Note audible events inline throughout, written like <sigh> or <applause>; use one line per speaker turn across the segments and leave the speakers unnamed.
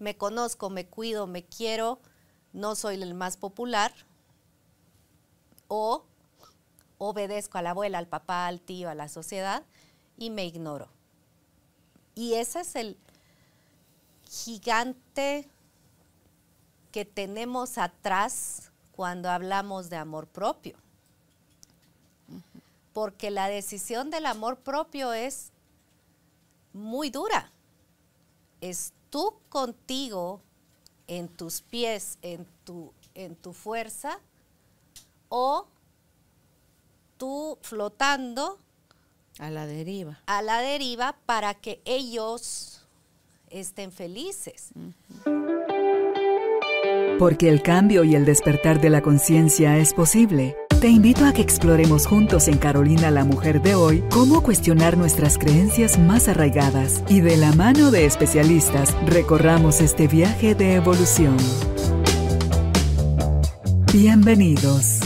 me conozco, me cuido, me quiero, no soy el más popular, o obedezco a la abuela, al papá, al tío, a la sociedad y me ignoro. Y ese es el gigante que tenemos atrás cuando hablamos de amor propio. Porque la decisión del amor propio es muy dura. Es tú contigo, en tus pies, en tu, en tu fuerza, o tú flotando. A la deriva. A la deriva para que ellos estén felices.
Porque el cambio y el despertar de la conciencia es posible. Te invito a que exploremos juntos en Carolina la Mujer de hoy cómo cuestionar nuestras creencias más arraigadas y de la mano de especialistas recorramos este viaje de evolución. Bienvenidos.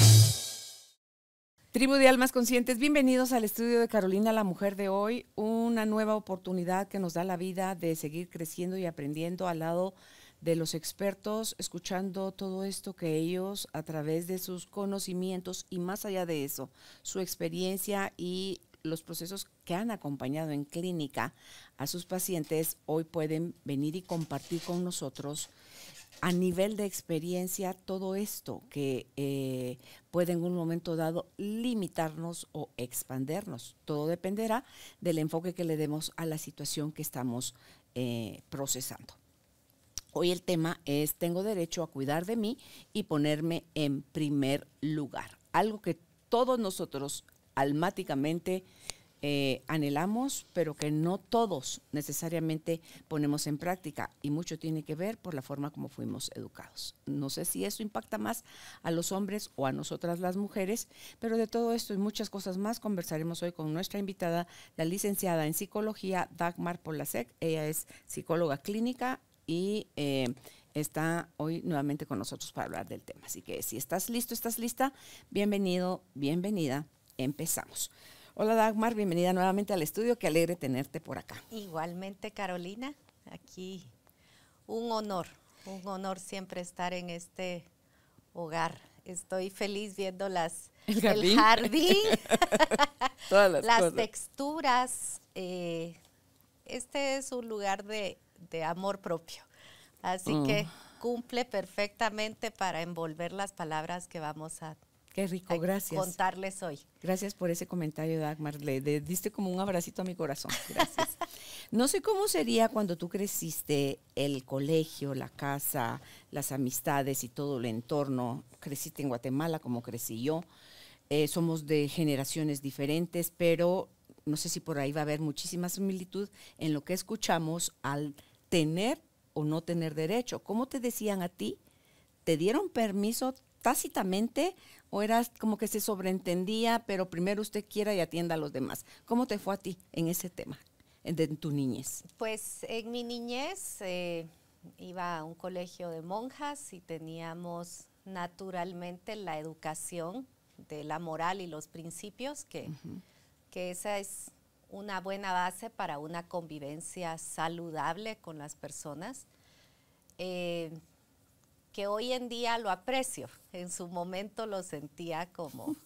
Tribu de Almas Conscientes, bienvenidos al estudio de Carolina la Mujer de hoy, una nueva oportunidad que nos da la vida de seguir creciendo y aprendiendo al lado de de los expertos, escuchando todo esto que ellos a través de sus conocimientos y más allá de eso, su experiencia y los procesos que han acompañado en clínica a sus pacientes, hoy pueden venir y compartir con nosotros a nivel de experiencia todo esto que eh, puede en un momento dado limitarnos o expandernos. Todo dependerá del enfoque que le demos a la situación que estamos eh, procesando. Hoy el tema es, tengo derecho a cuidar de mí y ponerme en primer lugar. Algo que todos nosotros almáticamente eh, anhelamos, pero que no todos necesariamente ponemos en práctica. Y mucho tiene que ver por la forma como fuimos educados. No sé si eso impacta más a los hombres o a nosotras las mujeres, pero de todo esto y muchas cosas más conversaremos hoy con nuestra invitada, la licenciada en psicología Dagmar Polasek. Ella es psicóloga clínica y eh, está hoy nuevamente con nosotros para hablar del tema. Así que si estás listo, estás lista, bienvenido, bienvenida, empezamos. Hola Dagmar, bienvenida nuevamente al estudio, qué alegre tenerte por acá.
Igualmente Carolina, aquí un honor, un honor siempre estar en este hogar. Estoy feliz viendo las, <laughs> el jardín, <laughs> las, texturas. Eh, este es un lugar de amor propio. Así mm. que cumple perfectamente para envolver las palabras que vamos a Contarles hoy.
Gracias por ese comentario, Dagmar. Le, le diste como un abracito a mi corazón. Gracias. <laughs> no sé cómo sería cuando tú creciste el colegio, la casa, las amistades y todo el entorno. Creciste en Guatemala como crecí yo. Eh, somos de generaciones diferentes, pero no sé si por ahí va a haber muchísima similitud en lo que escuchamos al tener o no tener derecho. ¿Cómo te decían a ti? ¿Te dieron permiso tácitamente o eras como que se sobreentendía, pero primero usted quiera y atienda a los demás? ¿Cómo te fue a ti en ese tema, en, tu niñez?
Pues en mi niñez eh, iba a un colegio de monjas y teníamos naturalmente la educación de la moral y los principios, que, que esa es una buena base para una convivencia saludable con las personas, eh, que hoy en día lo aprecio. En su momento lo sentía como, <laughs>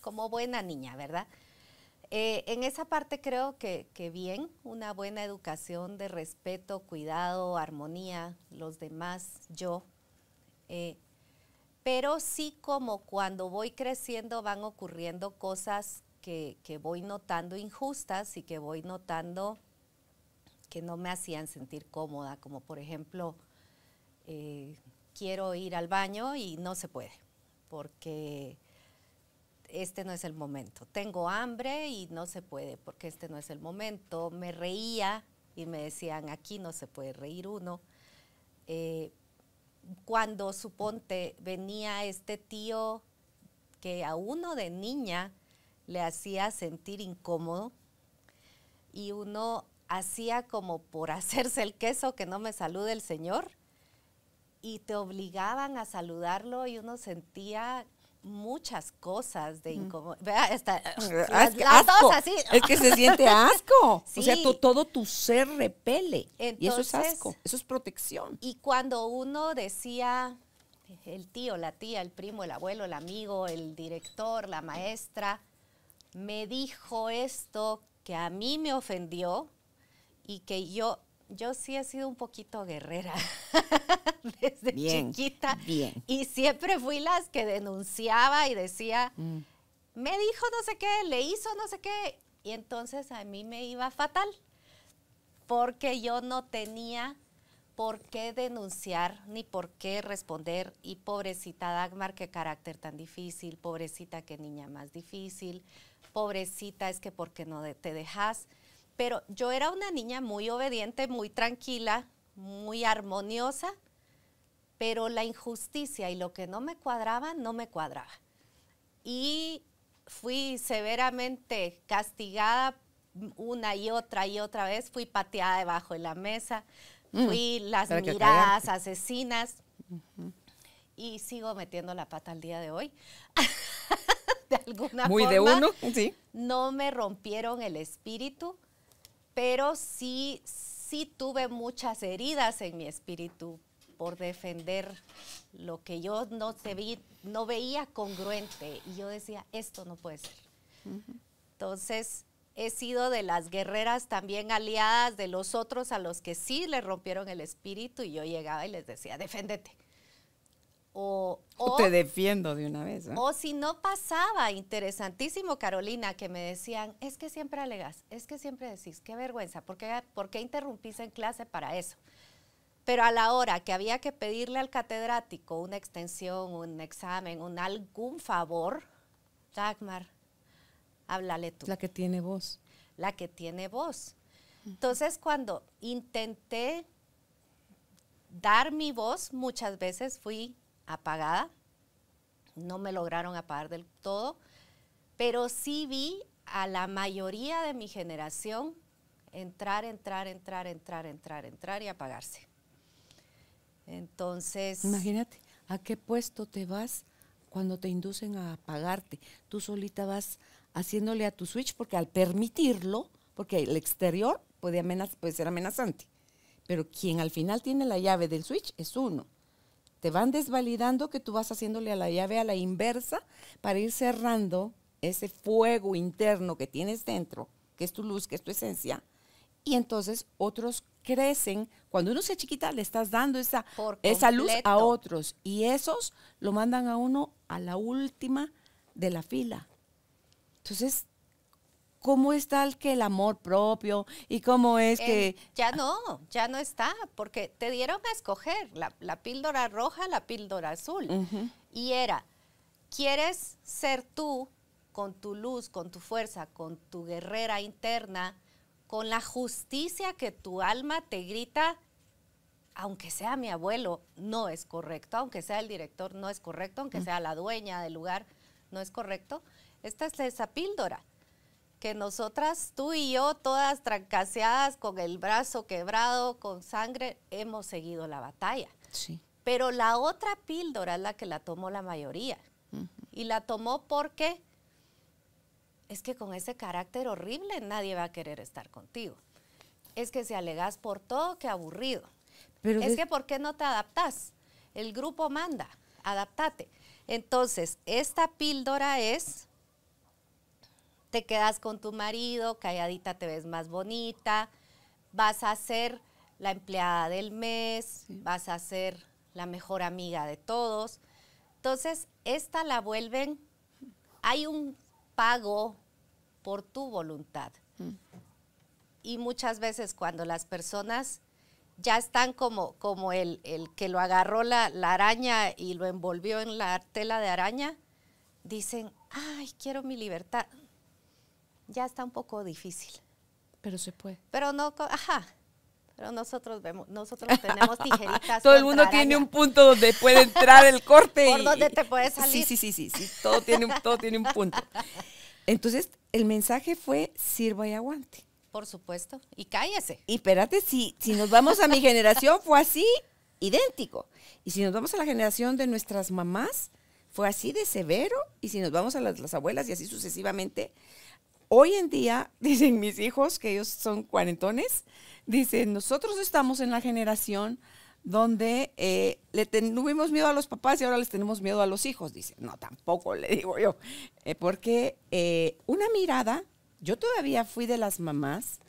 como buena niña, ¿verdad? Eh, en esa parte creo que, que, bien, una buena educación de respeto, cuidado, armonía, los demás, yo. Eh, pero sí como cuando voy creciendo van ocurriendo cosas que, voy notando injustas y que voy notando que no me hacían sentir cómoda, como por ejemplo, eh, quiero ir al baño y no se puede, porque este no es el momento. Tengo hambre y no se puede, porque este no es el momento. Me reía y me decían, aquí no se puede reír uno. Eh, cuando suponte venía este tío que a uno de niña le hacía sentir incómodo y uno hacía como por <laughs> hacerse el queso que no me salude el Señor y te obligaban a saludarlo y uno sentía muchas cosas de incómodo. <laughs> Es que se <laughs> siente asco. O sea,
todo tu ser repele. y eso es asco, eso es protección.
Y cuando uno decía el tío, la tía, el primo, el abuelo, el amigo, el director, la maestra, me dijo esto que a mí me ofendió y que yo yo sí he sido un poquito guerrera <laughs>
desde chiquita.
Y siempre fui las que denunciaba y decía, mm. me dijo no sé qué, le hizo no sé qué. Y entonces a mí me iba fatal, porque yo no tenía por qué denunciar ni por qué responder. Y pobrecita Dagmar, qué carácter tan difícil, pobrecita, qué niña más difícil pobrecita, es que porque no te dejas. Pero yo era una niña muy obediente, muy tranquila, muy armoniosa, pero la injusticia y lo que no me cuadraba, no me cuadraba. Y fui severamente castigada una y otra y otra vez, fui pateada debajo de la mesa, mm, fui las miradas asesinas. Y sigo metiendo la pata al día de hoy. <laughs> de alguna Muy forma. de uno, sí. No me rompieron el espíritu, pero sí, sí tuve muchas heridas en mi espíritu por defender lo que yo no, no veía congruente. Y yo decía, esto no puede ser. Entonces, he sido de las guerreras también aliadas de los otros a los que sí le rompieron el espíritu y yo llegaba y les decía, deféndete. O, te
defiendo de una vez. O
si no pasaba, interesantísimo Carolina, que me decían, es que siempre alegas, es que siempre decís, qué vergüenza, ¿por qué, interrumpís en clase para eso? Pero a la hora que había que pedirle al catedrático una extensión, un examen, un algún favor, Dagmar, háblale tú.
La que tiene voz.
La que tiene voz. Entonces, cuando intenté dar mi voz, muchas veces fui apagada. No me lograron apagar del todo, pero sí vi a la mayoría de mi generación entrar, entrar, entrar, entrar, entrar, entrar y apagarse.
Entonces... Imagínate, ¿a qué puesto te vas cuando te inducen a apagarte? Tú solita vas haciéndole a tu switch porque al permitirlo, porque el exterior puede, puede ser amenazante, pero quien al final tiene la llave del switch es uno te van desvalidando que tú vas haciéndole a la llave a la inversa para ir cerrando ese fuego interno que tienes dentro, que es tu luz, que es tu esencia, y entonces otros crecen. Cuando uno se chiquita, le estás dando esa, esa luz a otros, y esos lo mandan a uno a la última de la fila. Entonces, cómo está el que el amor propio y cómo es em, que... Ya no,
ya no está, porque te dieron a escoger la, píldora roja, la píldora azul. Y era, ¿quieres ser tú con tu luz, con tu fuerza, con tu guerrera interna, con la justicia que tu alma te grita? Aunque sea mi abuelo, no es correcto, aunque sea el director, no es correcto, aunque mm. sea la dueña del lugar, no es correcto. Esta es esa píldora que nosotras, tú y yo, todas trancaseadas, con el brazo quebrado, con sangre, hemos seguido la batalla. Sí. Pero la otra píldora es la que la tomó la mayoría. Y la tomó porque es que con ese carácter horrible nadie va a querer estar contigo. Es que si alegas por todo, qué aburrido. es que ¿por qué no te adaptas? El grupo manda, adaptate. Entonces, esta píldora es te quedas con tu marido, calladita te ves más bonita, vas a ser la empleada del mes, vas a ser la mejor amiga de todos. Entonces, esta la vuelven, hay un pago por tu voluntad. Mm. Y muchas veces cuando las personas ya están como, como el, el que lo agarró la, araña y lo envolvió en la tela de araña, dicen, ay, quiero mi libertad ya está un poco difícil. Pero se puede. Pero no, ajá. Pero nosotros vemos, nosotros tenemos <laughs> tijeritas. todo el mundo tiene un
punto donde puede entrar el corte. <laughs> Por donde te puede salir. Sí, sí, sí, sí, Todo tiene, un, todo tiene un punto. <laughs> Entonces, el mensaje fue sirva y aguante. Por supuesto. Y cállese. Y espérate, si, si nos vamos a mi generación, fue así, idéntico. Y si nos vamos a la generación de nuestras mamás, fue así de severo. Y si nos vamos a las abuelas y así sucesivamente, Hoy en día, <laughs> dicen mis hijos, que ellos son cuarentones, dicen, nosotros estamos en la generación donde eh, le tuvimos miedo a los papás y ahora les tenemos miedo a los hijos. Dicen, no, tampoco, <laughs> le digo yo. Eh, porque eh, una mirada, yo todavía fui de las mamás,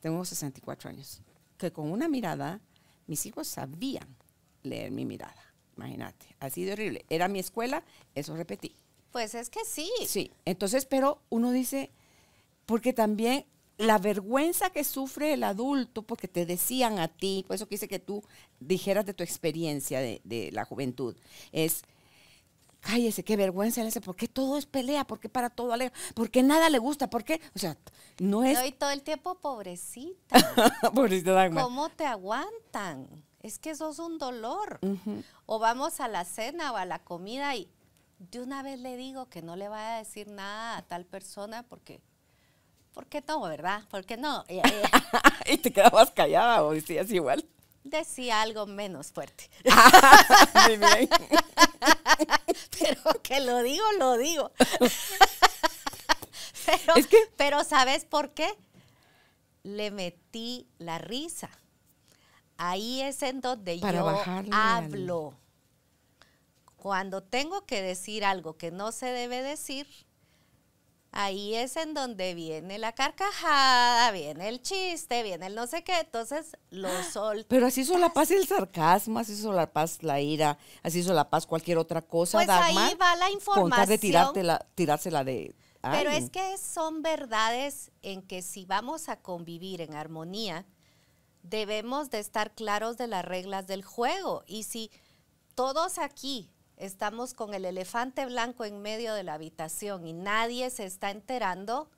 tengo 64 años, que con una mirada mis hijos sabían leer mi mirada. Imagínate, así de horrible. Era mi escuela, eso repetí.
Pues es que sí. Sí,
entonces, pero uno dice, porque también la vergüenza que sufre el adulto, porque te decían a ti, por eso quise que tú dijeras de tu experiencia de, la juventud, es, cállese, qué vergüenza le hace, ¿por todo es pelea? porque para todo alegra? porque nada le gusta? porque, O sea, no es... y todo el tiempo pobrecita.
<laughs> pobrecita Dagmar. ¿Cómo te aguantan? Es que eso es un dolor. O vamos a la cena o a la comida y de una vez le digo que no le vaya a decir nada a tal persona porque, ¿por qué no, verdad? ¿Por qué no? y eh,
<laughs> te quedabas callada o decías igual.
Decía algo menos fuerte. <laughs> Ah, <laughs> pero que lo digo, lo digo. pero, ¿sabes por qué? Le metí la risa. Ahí es en donde yo hablo. Cuando tengo que decir algo que no se debe decir, ahí es en donde viene la carcajada, viene el chiste, viene el no sé qué, entonces lo ah, soltas.
Pero así la paz el sarcasmo, así hizo la paz la ira, así la paz cualquier otra cosa, pues ahí
va la información. de
tirársela de Pero es
que son verdades en que si vamos a convivir en armonía, debemos de estar claros de las reglas del juego. Y si todos aquí estamos con el elefante blanco en medio de la habitación y nadie se está enterando,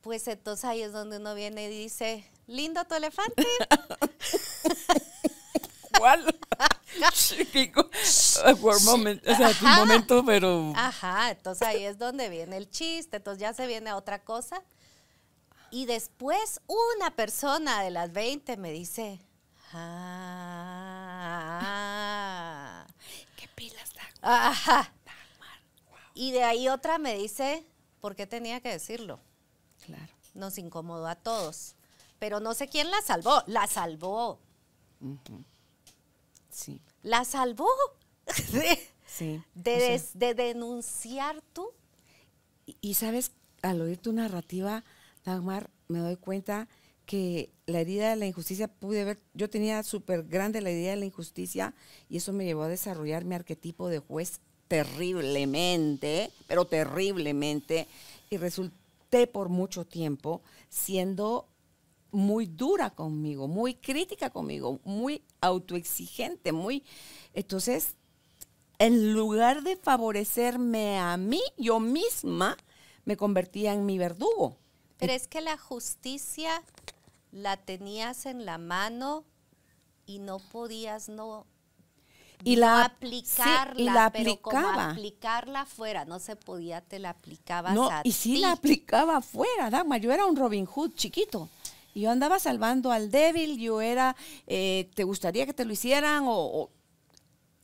pues entonces ahí es donde uno viene y dice, lindo tu elefante. <laughs> ¿Cuál? moment, un momento, pero... Ajá, entonces ahí es donde viene el chiste, entonces ya se viene otra cosa. Y después una persona de las 20 me dice, ah, Ajá. Y de ahí otra me dice, ¿por qué tenía que decirlo? Claro. Nos incomodó a todos. Pero no sé quién la salvó. La salvó. Sí. La salvó. <laughs> de,
sí. De,
de, denunciar tú.
Y, y sabes, al oír tu narrativa, Dagmar, me doy cuenta que la herida de la injusticia pude ver, yo tenía súper grande la herida de la injusticia y eso me llevó a desarrollar mi arquetipo de juez terriblemente, pero terriblemente, y resulté por mucho tiempo siendo muy dura conmigo, muy crítica conmigo, muy autoexigente, muy... Entonces, en lugar de favorecerme a mí, yo misma me convertía en mi verdugo. Pero
es que la justicia la tenías en la mano y no podías no y aplicarla, pero aplicarla fuera no se podía, te la aplicabas no, y
sí la aplicaba fuera dama, yo era un Robin Hood chiquito. Y yo andaba salvando al débil, yo era, eh, ¿te gustaría que te lo hicieran? o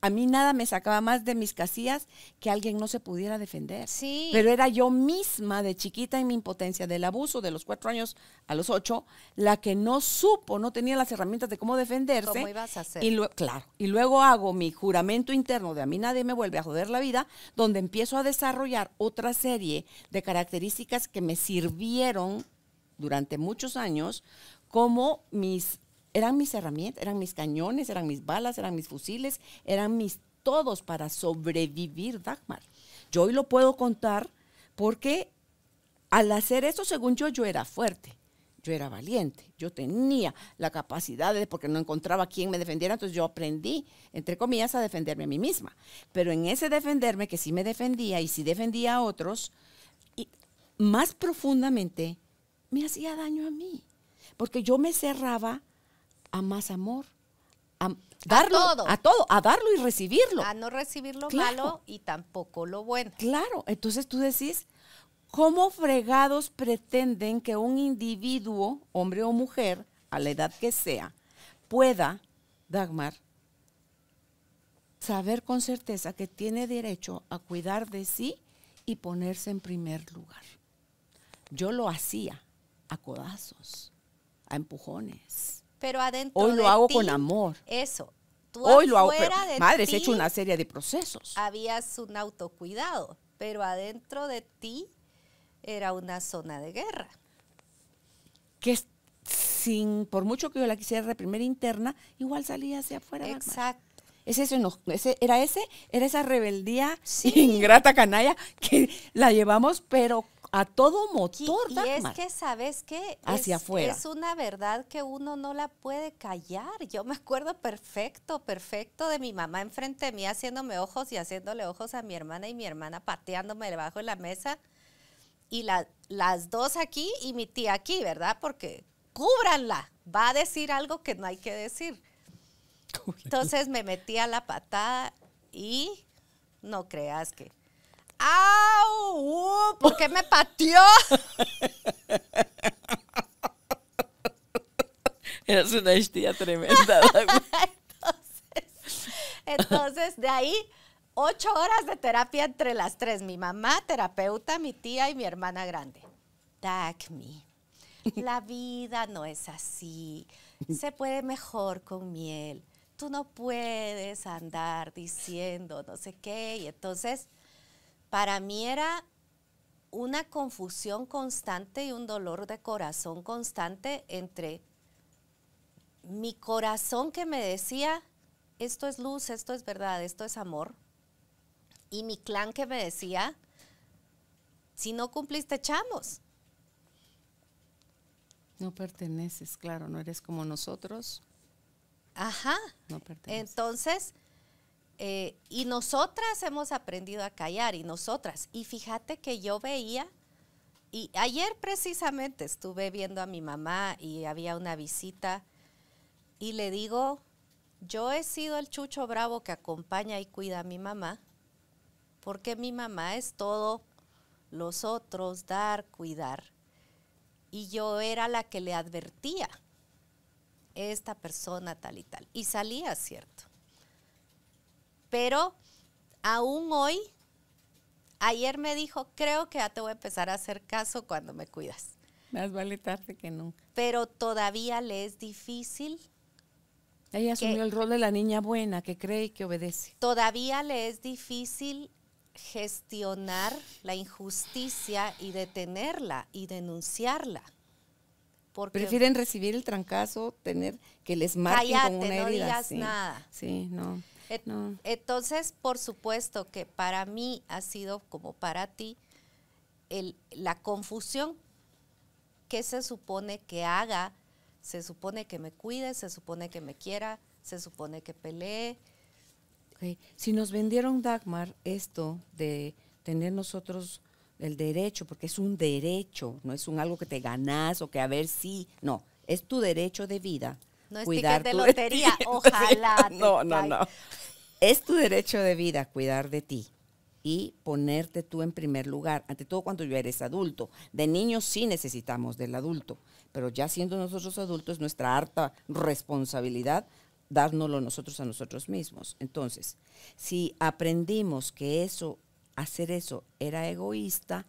a mí nada me sacaba más de mis casillas que alguien no se pudiera defender. Sí. Pero era yo misma de chiquita en mi impotencia del abuso de los cuatro años a los ocho, la que no supo, no tenía las herramientas de cómo defenderse. ¿Cómo ibas a hacer? Y claro. Y luego hago mi juramento interno de a mí nadie me vuelve a joder la vida, donde empiezo a desarrollar otra serie de características que me sirvieron durante muchos años como mis eran mis herramientas, eran mis cañones, eran mis balas, eran mis fusiles, eran mis todos para sobrevivir Dagmar. Yo hoy lo puedo contar porque al hacer eso, según yo, yo era fuerte, yo era valiente, yo tenía la capacidad de, porque no encontraba quien me defendiera, entonces yo aprendí, entre comillas, a defenderme a mí misma. Pero en ese defenderme, que sí me defendía y sí defendía a otros, y más profundamente me hacía daño a mí, porque yo me cerraba a más amor, a darlo, a todo. a darlo y recibirlo. A
no recibir lo malo
y tampoco lo bueno. Claro, entonces tú decís, ¿cómo fregados pretenden que un individuo, hombre o mujer, a la edad que sea, pueda, Dagmar, saber con certeza que tiene derecho a cuidar de sí y ponerse en primer lugar? Yo lo hacía a codazos, a empujones
pero adentro Hoy lo hago con amor. Eso. Hoy lo hago, pero, de madre, he hecho una
serie de procesos.
Habías un autocuidado, pero adentro de ti era una zona de guerra.
Que sin, por mucho que yo la quisiera reprimir interna, igual salía hacia afuera. Exacto. Es no, ese, era ese, era esa rebeldía <laughs> ingrata canalla que la llevamos, pero a todo motor. Y, y es que,
¿sabes qué? Hacia afuera. Es una verdad que uno no la puede callar. Yo me acuerdo perfecto, perfecto de mi mamá enfrente de mí haciéndome ojos y haciéndole ojos a mi hermana y mi hermana pateándome debajo de la mesa. Y las dos aquí y mi tía aquí, ¿verdad? Porque cúbranla. Va a decir algo que no hay que decir. <laughs> Entonces me metí a la patada y no creas que ¡Au! ¡Uh! ¿Por qué me pateó?
<laughs> Eras una histía tremenda.
<laughs> entonces, de ahí, ocho horas de terapia entre las tres. Mi mamá, terapeuta, mi tía y mi hermana grande. Dagmi, me. La vida no es así. Se puede mejor con miel. Tú no puedes andar diciendo no sé qué. Y entonces para mí era una confusión constante y un dolor de corazón constante entre mi corazón que me decía, esto es luz, esto es verdad, esto es amor, y mi clan que me decía, si no cumpliste, echamos.
No perteneces, claro, no eres como nosotros.
Ajá. No perteneces. Entonces, eh, y nosotras hemos aprendido a callar, y nosotras. Y fíjate que yo veía, y ayer precisamente estuve viendo a mi mamá y había una visita, y le digo, yo he sido el chucho bravo que acompaña y cuida a mi mamá, porque mi mamá es todo los otros, dar, cuidar. Y yo era la que le advertía, esta persona tal y tal. Y salía, cierto. Pero aún hoy, ayer me dijo, creo que ya te voy a empezar a hacer caso cuando me cuidas.
Más vale tarde que nunca.
Pero todavía le es difícil.
Ella asumió el rol de la niña buena que cree y que obedece.
Todavía le es difícil gestionar la injusticia y detenerla y denunciarla. Prefieren
recibir el trancazo, tener que les marquen cállate, una No digas nada. Sí, no.
Entonces, por supuesto que para mí ha sido como para ti la confusión que se supone que haga, se supone que me cuide, se supone que me quiera, se
supone que pelee. Si nos vendieron Dagmar esto de tener nosotros el derecho, porque es un derecho, no es un algo que te ganas o que a ver si, no, es tu derecho de vida no es cuidar de lotería, <laughs> ojalá. <laughs> no, no, no. Es tu derecho de vida cuidar de ti y ponerte tú en primer lugar, ante todo cuando ya eres adulto. De niños sí necesitamos del adulto, pero ya siendo nosotros adultos, nuestra harta responsabilidad dárnoslo nosotros a nosotros mismos. Entonces, si aprendimos que eso, hacer eso era egoísta,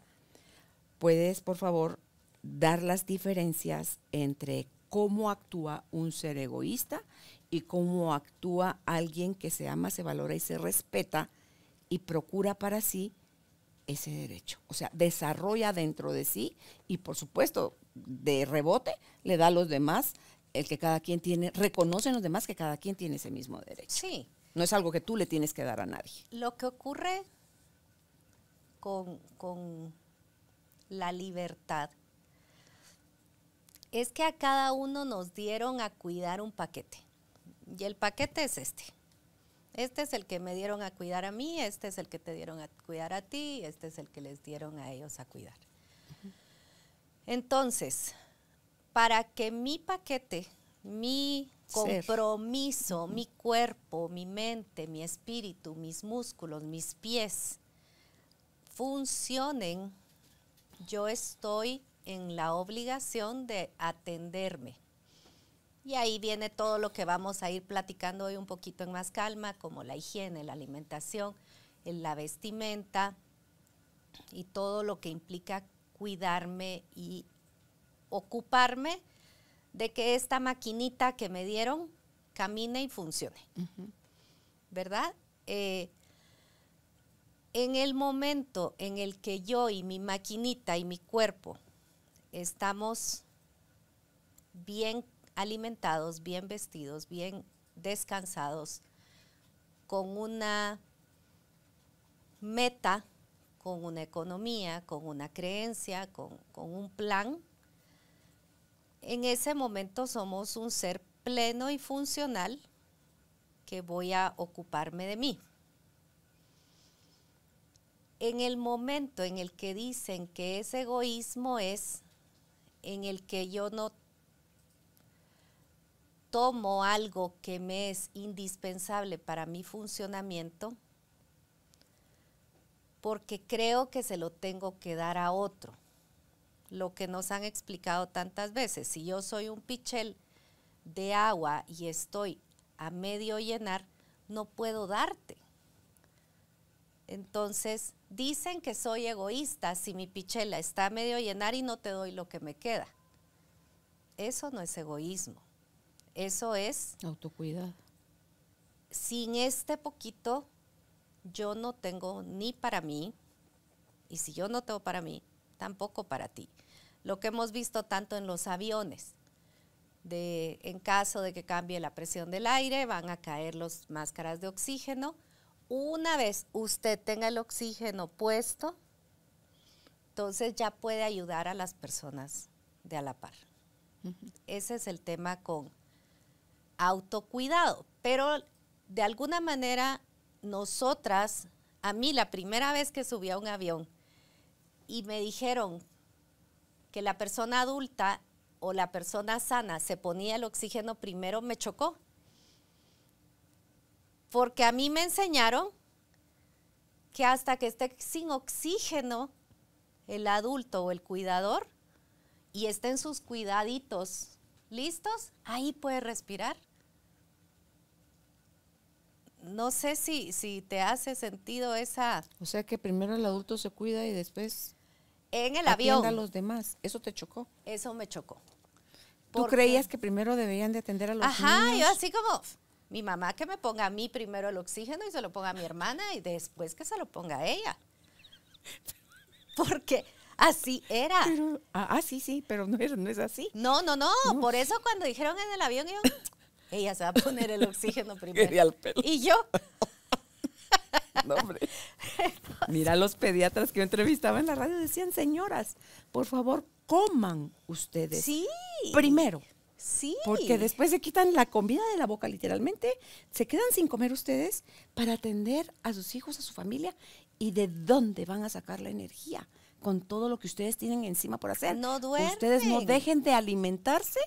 puedes, por favor, dar las diferencias entre cómo actúa un ser egoísta y cómo actúa alguien que se ama, se valora y se respeta y procura para sí ese derecho. O sea, desarrolla dentro de sí y por supuesto de rebote le da a los demás el que cada quien tiene, reconocen los demás que cada quien tiene ese mismo derecho. Sí. No es algo que tú le tienes que dar a nadie.
Lo que ocurre con, con la libertad es que a cada uno nos dieron a cuidar un paquete. Y el paquete es este. Este es el que me dieron a cuidar a mí, este es el que te dieron a cuidar a ti, este es el que les dieron a ellos a cuidar. Entonces, para que mi paquete, mi compromiso, mi cuerpo, mi mente, mi espíritu, mis músculos, mis pies funcionen, yo estoy en la obligación de atenderme. Y ahí viene todo lo que vamos a ir platicando hoy un poquito en más calma, como la higiene, la alimentación, la vestimenta y todo lo que implica cuidarme y ocuparme de que esta maquinita que me dieron camine y funcione. ¿Verdad? Eh, en el momento en el que yo y mi maquinita y mi cuerpo estamos bien alimentados, bien vestidos, bien descansados, con una meta, con una economía, con una creencia, con, un plan, en ese momento somos un ser pleno y funcional que voy a ocuparme de mí. En el momento en el que dicen que ese egoísmo es en el que yo no tomo algo que me es indispensable para mi funcionamiento, porque creo que se lo tengo que dar a otro. Lo que nos han explicado tantas veces, si yo soy un pichel de agua y estoy a medio llenar, no puedo darte. Entonces, dicen que soy egoísta si mi pichela está medio llenar y no te doy lo que me queda. Eso no es egoísmo. Eso es...
Autocuidado.
Sin este poquito, yo no tengo ni para mí, y si yo no tengo para mí, tampoco para ti. Lo que hemos visto tanto en los aviones, en caso de que cambie la presión del aire, van a caer las máscaras de oxígeno, una vez usted tenga el oxígeno puesto, entonces ya puede ayudar a las personas de a la par. Ese es el tema con autocuidado, pero de alguna manera nosotras, a mí la primera vez que subí a un avión y me dijeron que la persona adulta o la persona sana se ponía el oxígeno primero, me chocó. Porque a mí me enseñaron que hasta que esté sin oxígeno el adulto o el cuidador y estén sus cuidaditos listos, ahí puede respirar. No sé si, si te hace sentido esa... O sea que primero
el adulto se cuida y después...
En el avión. a los
demás. ¿Eso te chocó? Eso me chocó. ¿Tú creías que primero debían de atender a los niños? Ajá, yo así
como mi mamá que me ponga a mí primero el oxígeno y se lo ponga a mi hermana y después que se lo ponga a ella. Porque así era. Pero,
ah, ah sí, sí, pero no es,
no es así. No, no, no, Por eso cuando dijeron en el avión, <coughs> ella se va a poner el oxígeno
<laughs> primero. Y yo. <laughs> No, hombre. <laughs> Mira, los pediatras que yo entrevistaba en la radio decían, señoras, por favor, coman ustedes. Sí. Primero. Porque después se quitan la comida de la boca, literalmente. Se quedan sin comer ustedes para atender a sus hijos, a su familia. ¿Y de dónde van a sacar la energía? Con todo lo que ustedes tienen encima por hacer. No duermen. Ustedes no dejen de alimentarse.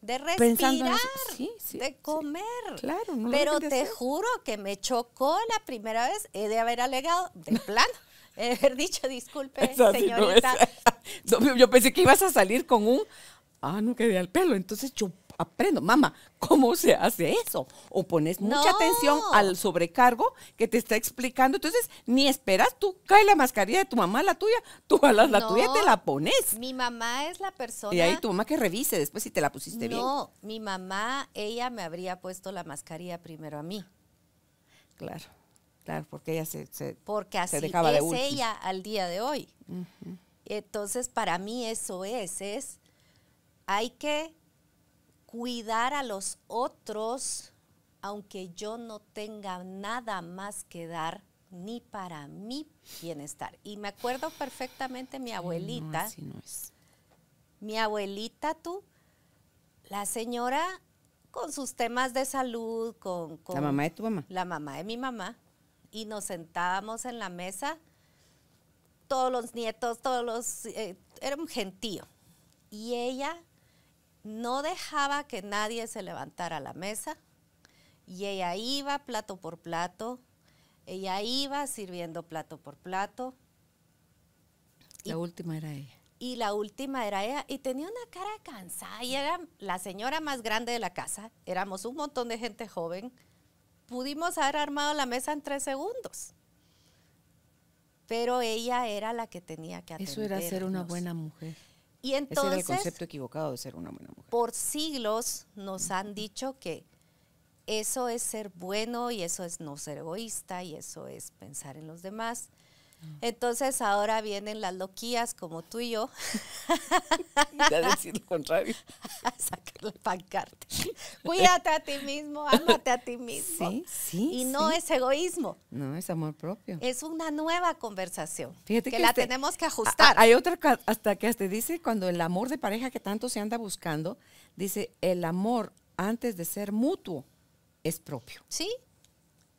De respirar, de comer. claro, no Pero te juro que me chocó la primera vez he de haber alegado, de <laughs> plano, haber dicho, disculpe, señorita.
<laughs> yo pensé que ibas a salir con un ah, no quedé al pelo. Entonces yo aprendo, mamá, ¿cómo se hace eso? O pones mucha atención al sobrecargo que te está explicando. Entonces, ni esperas, tú cae la mascarilla de tu mamá, la tuya, tú jalas la tuya y te la pones.
Mi mamá es la persona. Y ahí tu
mamá que revise después si te la pusiste bien. No,
mi mamá, ella me habría puesto la mascarilla primero a mí.
Claro, claro, porque ella se, se porque así es ella
al día de hoy. Entonces, para mí eso es, es hay que cuidar a los otros aunque yo no tenga nada más que dar ni para mi bienestar. Y me acuerdo perfectamente mi abuelita. Mi abuelita, tú, la señora con sus temas de salud, con, La mamá de tu mamá. La mamá de mi mamá. Y nos sentábamos en la mesa, todos los nietos, todos los... Eh, era un gentío. Y ella no dejaba que nadie se levantara a la mesa y ella iba plato por plato, ella iba sirviendo plato por plato.
La última era ella.
Y la última era ella y tenía una cara cansada y era la señora más grande de la casa, éramos un montón de gente joven, pudimos haber armado la mesa en tres segundos. Pero ella era la que tenía que atender. Eso era ser una
buena mujer.
Y entonces, Ese el concepto
equivocado de ser una buena mujer.
Por siglos nos han dicho que eso es ser bueno y eso es no ser egoísta y eso es pensar en los demás. Mm. Entonces ahora vienen las loquías como tú y yo. <laughs>
Ya decir con contrario.
<laughs> Sacar la pancarte. Cuídate a ti mismo, ámate a ti mismo.
Sí, sí. Y no es
egoísmo.
No, es amor propio.
Es una nueva conversación. Fíjate que, la este, tenemos que ajustar. Hay otra
hasta que hasta dice cuando el amor de pareja que tanto se anda buscando, dice el amor antes de ser mutuo es propio. Sí.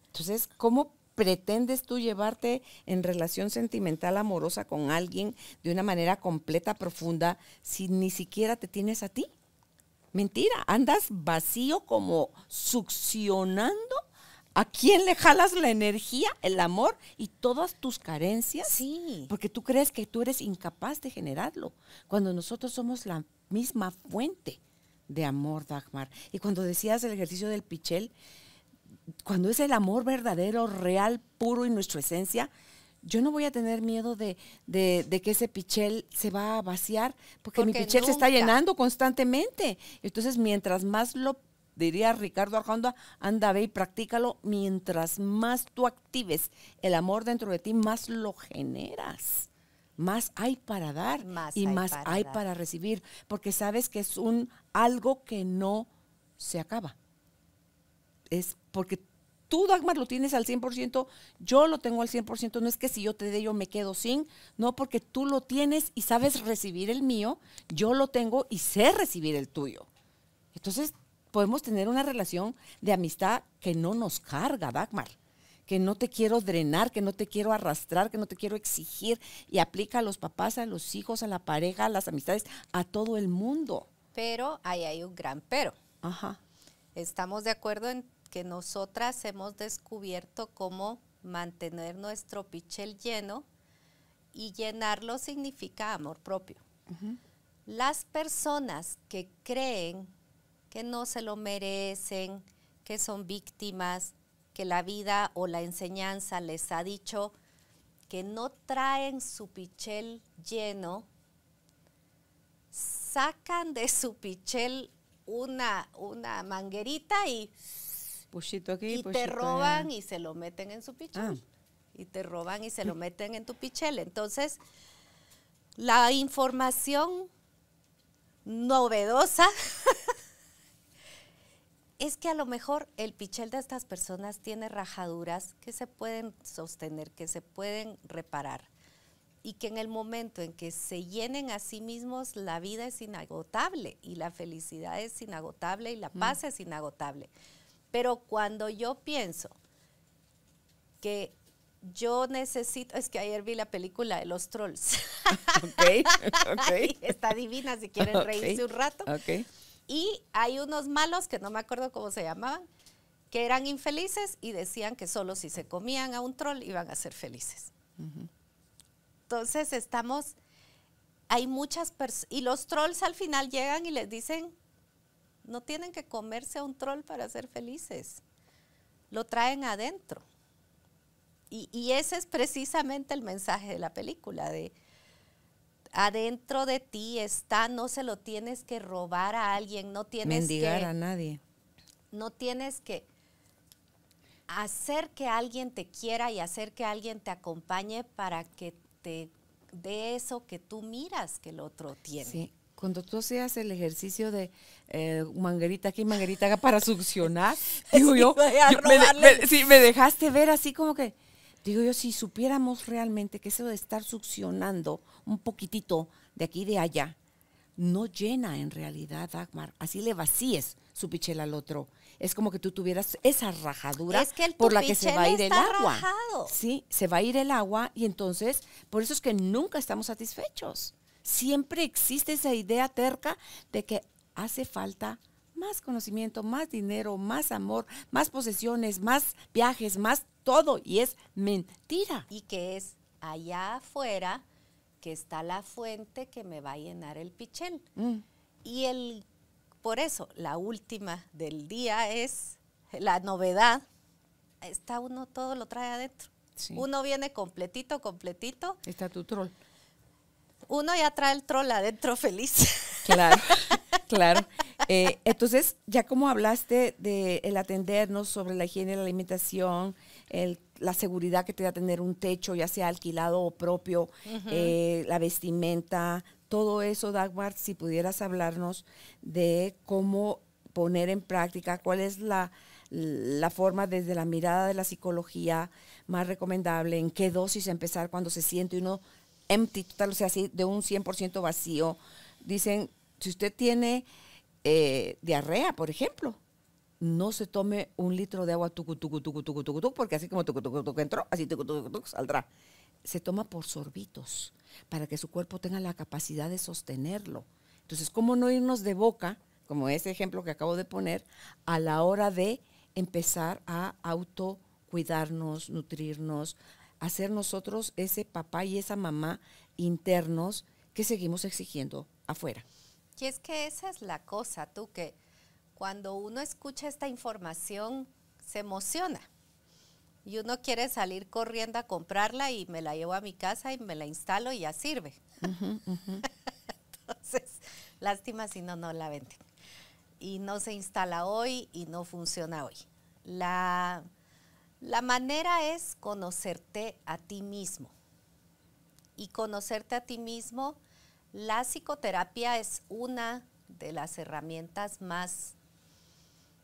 Entonces, ¿cómo pretendes tú llevarte en relación sentimental amorosa con alguien de una manera completa, profunda, si ni siquiera te tienes a ti? Mentira, andas vacío como succionando ¿A quién le jalas la energía, el amor y todas tus carencias? Sí. Porque tú crees que tú eres incapaz de generarlo, cuando nosotros somos la misma fuente de amor, Dagmar. Y cuando decías el ejercicio del pichel, cuando es el amor verdadero, real, puro y nuestra esencia, yo no voy a tener miedo de, que ese pichel se va a vaciar, porque, mi pichel se está llenando constantemente. Entonces, mientras más lo, diría Ricardo Arjonda, anda, ve y practícalo, mientras más tú actives el amor dentro de ti, más lo generas. Más hay para dar y más hay para recibir, porque sabes que es un algo que no se acaba. Es porque tú, Dagmar, lo tienes al 100%, yo lo tengo al 100%, no es que si yo te dé yo me quedo sin, no, porque tú lo tienes y sabes recibir el mío, yo lo tengo y sé recibir el tuyo. Entonces, podemos tener una relación de amistad que no nos carga, Dagmar, que no te quiero drenar, que no te quiero arrastrar, que no te quiero exigir y aplica a los papás, a los hijos, a la pareja, a las amistades, a todo el mundo. Pero ahí hay un gran pero. Ajá. Estamos de acuerdo en
que nosotras hemos descubierto cómo mantener nuestro pichel lleno y llenarlo significa amor propio. Las personas que creen que no se lo merecen, que son víctimas, que la vida o la enseñanza les ha dicho que no traen su pichel lleno, sacan de su pichel una, una manguerita y
y te roban
y se lo meten en su pichel. Ah. Y te roban y se lo meten en tu pichel. Entonces, la información novedosa <laughs> es que a lo mejor el pichel de estas personas tiene rajaduras que se pueden sostener, que se pueden reparar y que en el momento en que se llenen a sí mismos, la vida es inagotable y la felicidad es inagotable y la mm. paz es inagotable. Pero cuando yo pienso que yo necesito, es que ayer vi la película de los trolls. <laughs> ok, ok. <laughs> Está divina si quieren reírse un rato. Y hay unos malos, que no me acuerdo cómo se llamaban, que eran infelices y decían que solo si se comían a un troll iban a ser felices. Entonces estamos, hay muchas personas, y los trolls al final llegan y les dicen, no tienen que comerse a un troll para ser felices. Lo traen adentro. Y, ese es precisamente el mensaje de la película, de adentro de ti está, no se lo tienes que robar a alguien, no tienes que... Mendigar a nadie. No tienes que hacer que alguien te quiera y hacer que alguien te acompañe para que te dé eso que tú miras que el otro tiene
cuando tú hacías el ejercicio de eh, manguerita aquí, manguerita para succionar, <laughs> digo yo, me, dejaste ver así como que, digo yo, si supiéramos realmente que eso de estar succionando un poquitito de aquí y de allá, no llena en realidad, Dagmar, así le vacíes su pichel al otro. Es como que tú tuvieras esa rajadura por la que se va a ir el agua. Sí, se va a ir el agua y entonces por eso es que nunca estamos satisfechos siempre existe esa idea terca de que hace falta más conocimiento, más dinero, más amor, más posesiones, más viajes, más todo. Y es mentira. Y que es
allá afuera que está la fuente que me va a llenar el pichel. Mm. Y el, por eso, la última del día es la
novedad.
Está uno, todo lo trae adentro. Uno viene completito, completito.
Está tu troll
uno ya trae el troll adentro feliz. <laughs>
Claro, claro. Eh, entonces, ya como hablaste de el atendernos sobre la higiene, la alimentación, la seguridad que te da tener un techo, ya sea alquilado o propio, eh, la vestimenta, todo eso, Dagmar, si pudieras hablarnos de cómo poner en práctica, cuál es la, la forma desde la mirada de la psicología más recomendable, en qué dosis empezar cuando se siente uno empty total, o sea, así de un 100% vacío. Dicen, si usted tiene eh, diarrea, por ejemplo, no se tome un litro de agua tucu, tucu, tucu, porque así como tucu, tucu, entró, así tucu, tucu, saldrá. Se toma por sorbitos para que su cuerpo tenga la capacidad de sostenerlo. Entonces, ¿cómo no irnos de boca, como ese ejemplo que acabo de poner, a la hora de empezar a autocuidarnos, nutrirnos, hacer nosotros ese papá y esa mamá internos que seguimos exigiendo afuera. Y
es que esa es la cosa, tú, que cuando uno escucha esta información se emociona y uno quiere salir corriendo a comprarla y me la llevo a mi casa y me la instalo y ya sirve. <laughs> Entonces, lástima si no, no la venden. Y no se instala hoy y no funciona hoy. La, la manera es conocerte a ti mismo. Y conocerte a ti mismo, la psicoterapia es una de las herramientas más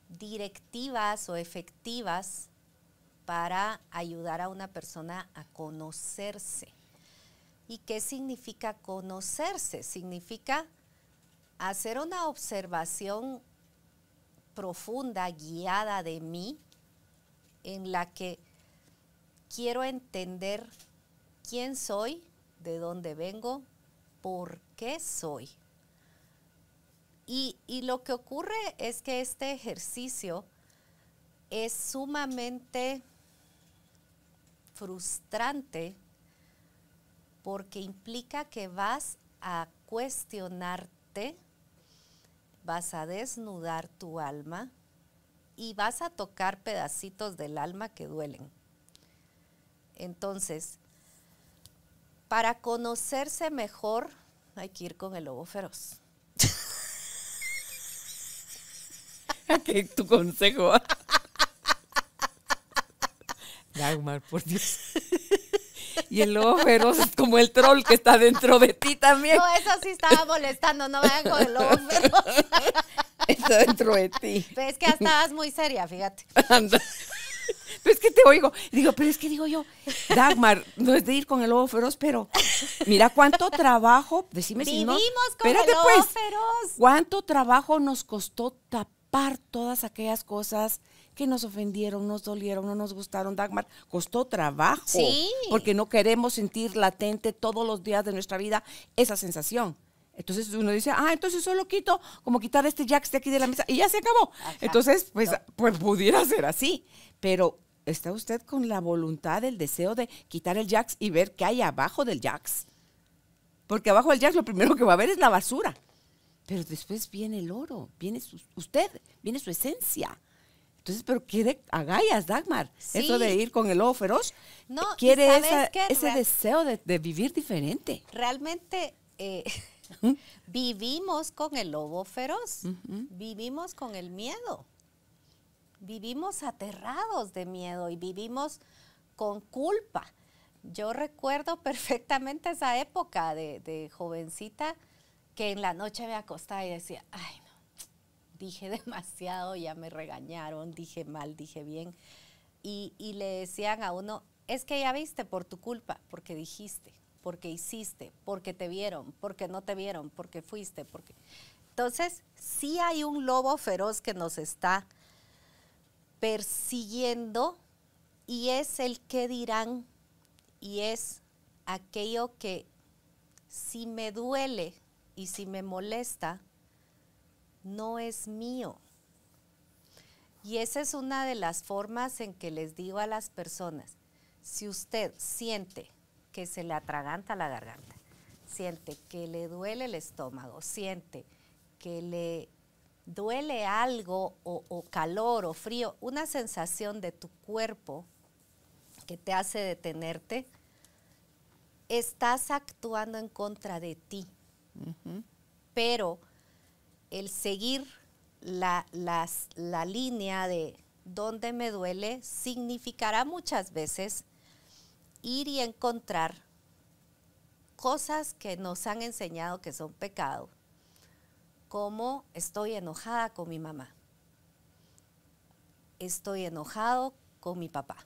directivas o efectivas para ayudar a una persona a conocerse. ¿Y qué significa conocerse? Significa hacer una observación profunda, guiada de mí, en la que quiero entender quién soy, de dónde vengo, por qué soy. Y, y lo que ocurre es que este ejercicio es sumamente frustrante porque implica que vas a cuestionarte, vas a desnudar tu alma, y vas a tocar pedacitos del alma que duelen. Entonces, para conocerse mejor hay que ir con el lobo feroz.
<laughs> ¿Qué tu consejo? Dagmar, ¿ah? por Dios. Y el lobo
feroz es
como el troll que está dentro de
ti también. No, eso sí estaba molestando, no vayan con el lobo feroz
está dentro de ti.
Pero es que estabas muy seria, fíjate.
es que te oigo. Digo, pero es que digo yo, Dagmar, no es de ir con el lobo feroz, pero mira cuánto trabajo, decime si no. Vivimos con el lobo pues. feroz. Cuánto trabajo nos costó tapar todas aquellas cosas que nos ofendieron, nos dolieron, no nos gustaron, Dagmar, costó trabajo. Sí. Porque no queremos sentir latente todos los días de nuestra vida esa sensación. Entonces uno dice, ah, entonces solo quito, como quitar este jacks de aquí de la mesa y ya se acabó. Entonces, pues, pues pudiera ser así, pero está usted con la voluntad, el deseo de quitar el jacks y ver qué hay abajo del jacks? Porque abajo del jacks lo primero que va a ver es la basura. Pero después viene el oro, viene su, usted, viene su esencia. Entonces, pero quiere agallas, Dagmar. Sí. Eso de ir con el lobo feroz.
No, quiere ese
deseo de, vivir diferente.
Realmente eh, <laughs> Vivimos con el lobo feroz, vivimos con el miedo, vivimos aterrados de miedo y vivimos con culpa. Yo recuerdo <laughs> perfectamente esa época de, jovencita que en la noche me acostaba y decía, ay no, dije <laughs> demasiado, ya me regañaron, dije mal, dije bien. y le decían a uno, es que ya viste por tu culpa, porque dijiste porque hiciste, porque te vieron, porque no te vieron, porque fuiste, porque... Entonces, sí hay un lobo feroz que nos está persiguiendo y es el que dirán y es aquello que si me duele y si me molesta, no es mío. Y esa es una de las formas en que les digo a las personas, si usted siente se le atraganta la garganta, siente que le duele el estómago, siente que le duele algo o, calor o frío, una sensación de tu cuerpo que te hace detenerte, estás actuando en contra de ti. Pero el seguir la, la línea de dónde me duele significará muchas veces ir y encontrar cosas que nos han enseñado que son pecado, como estoy enojada con mi mamá, estoy enojado con mi papá.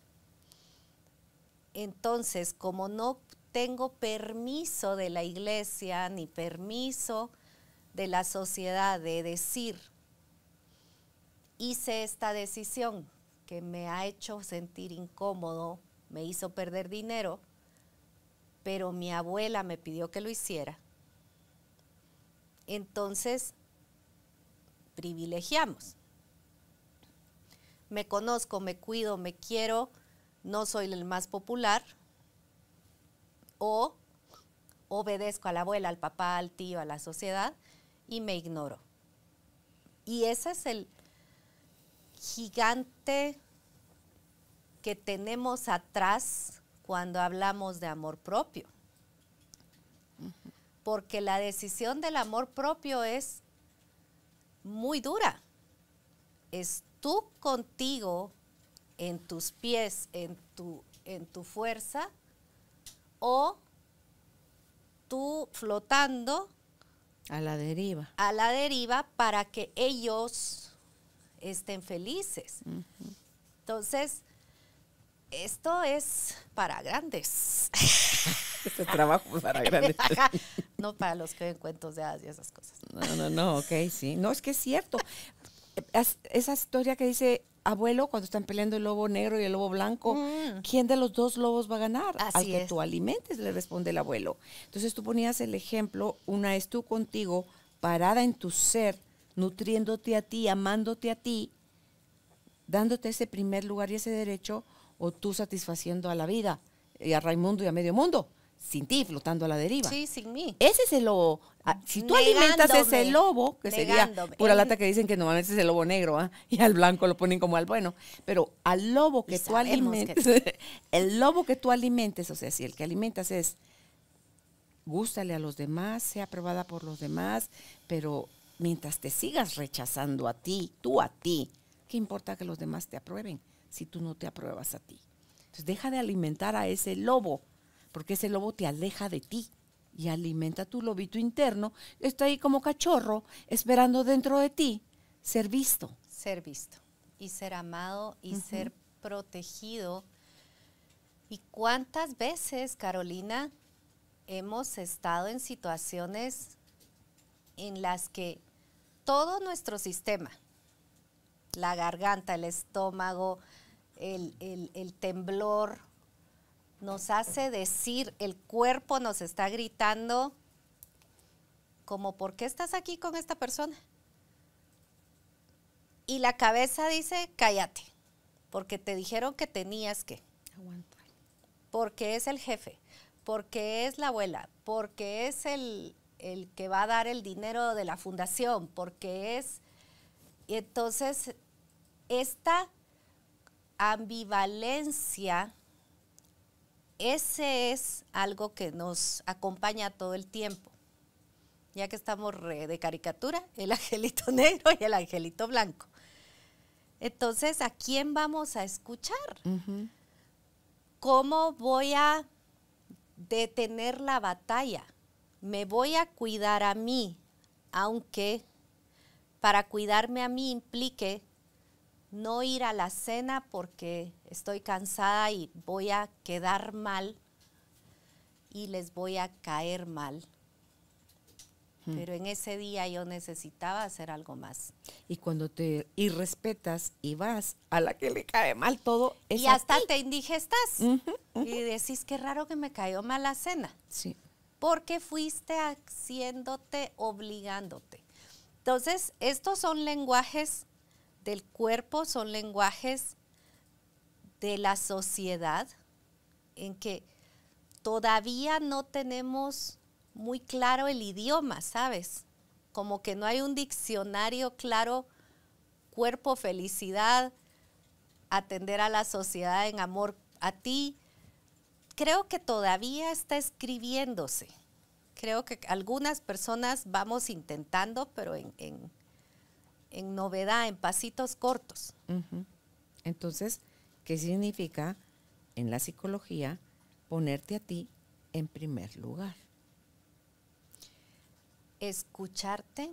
Entonces, como no tengo permiso de la iglesia ni permiso de la sociedad de decir, hice esta decisión que me ha hecho sentir incómodo, me hizo perder dinero, pero mi abuela me pidió que lo hiciera. Entonces, privilegiamos. Me conozco, me cuido, me quiero, no soy el más popular. O obedezco a la abuela, al papá, al tío, a la sociedad y me ignoro. Y ese es el gigante que tenemos atrás cuando hablamos de amor propio. Porque la decisión del amor propio es muy dura. Es tú contigo, en tus pies, en tu, en tu fuerza, o tú flotando.
A la deriva.
A la deriva para que ellos estén felices. Entonces, esto es para grandes. <laughs>
Este trabajo para grandes.
<laughs> no para los que ven cuentos de hadas y esas cosas.
No, no, no, ok, sí. No, es que es cierto. esa historia que dice abuelo cuando están peleando el lobo negro y el lobo blanco, mm. ¿quién de los dos lobos va a ganar? Así Al que tú alimentes, le responde el abuelo. Entonces tú ponías el ejemplo, una es tú contigo, parada en tu ser, nutriéndote a ti, amándote a ti, dándote ese primer lugar y ese derecho, o tú satisfaciendo a la vida y a Raimundo y a medio mundo, sin ti, flotando a la deriva. Sí, sin mí. Ese es el lobo. Ah, si tú alimentas ese lobo, que sería, sería pura lata que dicen que normalmente es el lobo negro, ¿ah? <laughs> y al blanco lo ponen como al bueno, pero al lobo que tú alimentes, <laughs> el lobo que tú alimentes, o sea, si el que alimentas es, gústale a los demás, sea aprobada por los demás, pero mientras te sigas rechazando a ti, tú a ti, ¿qué importa que los demás te aprueben? si tú no te apruebas a ti. Entonces deja de alimentar a ese lobo, porque ese lobo te aleja de ti y alimenta tu lobito interno. Está ahí como cachorro, esperando dentro de ti ser visto.
Ser visto y ser amado y ser protegido. ¿Y cuántas veces, Carolina, hemos estado en situaciones en las que todo nuestro sistema, la garganta, el estómago, el, temblor, nos hace decir, el cuerpo nos está gritando, como, ¿por qué estás aquí con esta persona? Y la cabeza dice, cállate, porque te dijeron que tenías que. Porque es el jefe, porque es la abuela, porque es el, el que va a dar el dinero de la fundación, porque es... Y entonces, esta ambivalencia, ese es algo que nos acompaña todo el tiempo. Ya que estamos de caricatura, el <laughs> angelito negro y el angelito blanco. Entonces, ¿a quién vamos a escuchar? ¿Cómo voy a detener la batalla? Me voy a cuidar a mí, aunque para cuidarme a mí implique no ir a la cena porque estoy cansada y voy a quedar mal y les voy a caer mal. Hmm. Pero en ese día yo necesitaba hacer algo más.
Y cuando te irrespetas y vas a la que le cae mal todo, es Y hasta te
indigestas. Y decís, qué raro que me cayó mal la cena. Sí. Porque fuiste haciéndote, obligándote. Entonces, estos son lenguajes del cuerpo son lenguajes de la sociedad en que todavía no tenemos muy claro el idioma, ¿sabes? Como que no hay un diccionario claro, cuerpo, felicidad, atender a la sociedad en amor a ti. Creo que todavía está escribiéndose. Creo que algunas personas vamos intentando, pero en, en novedad, en pasitos cortos.
Entonces, ¿qué significa en la psicología ponerte a ti en primer lugar? Escucharte,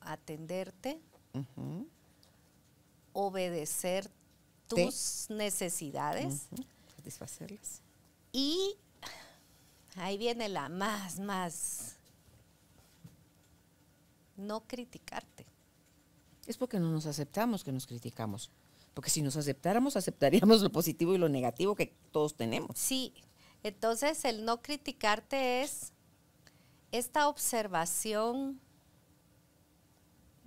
atenderte, obedecer tus necesidades.
Satisfacerlas.
Y ahí viene la más, más. No criticar
es porque no nos aceptamos que nos criticamos. Porque si nos aceptáramos, aceptaríamos <laughs> lo positivo y lo negativo que todos tenemos.
Sí, entonces el no criticarte es esta observación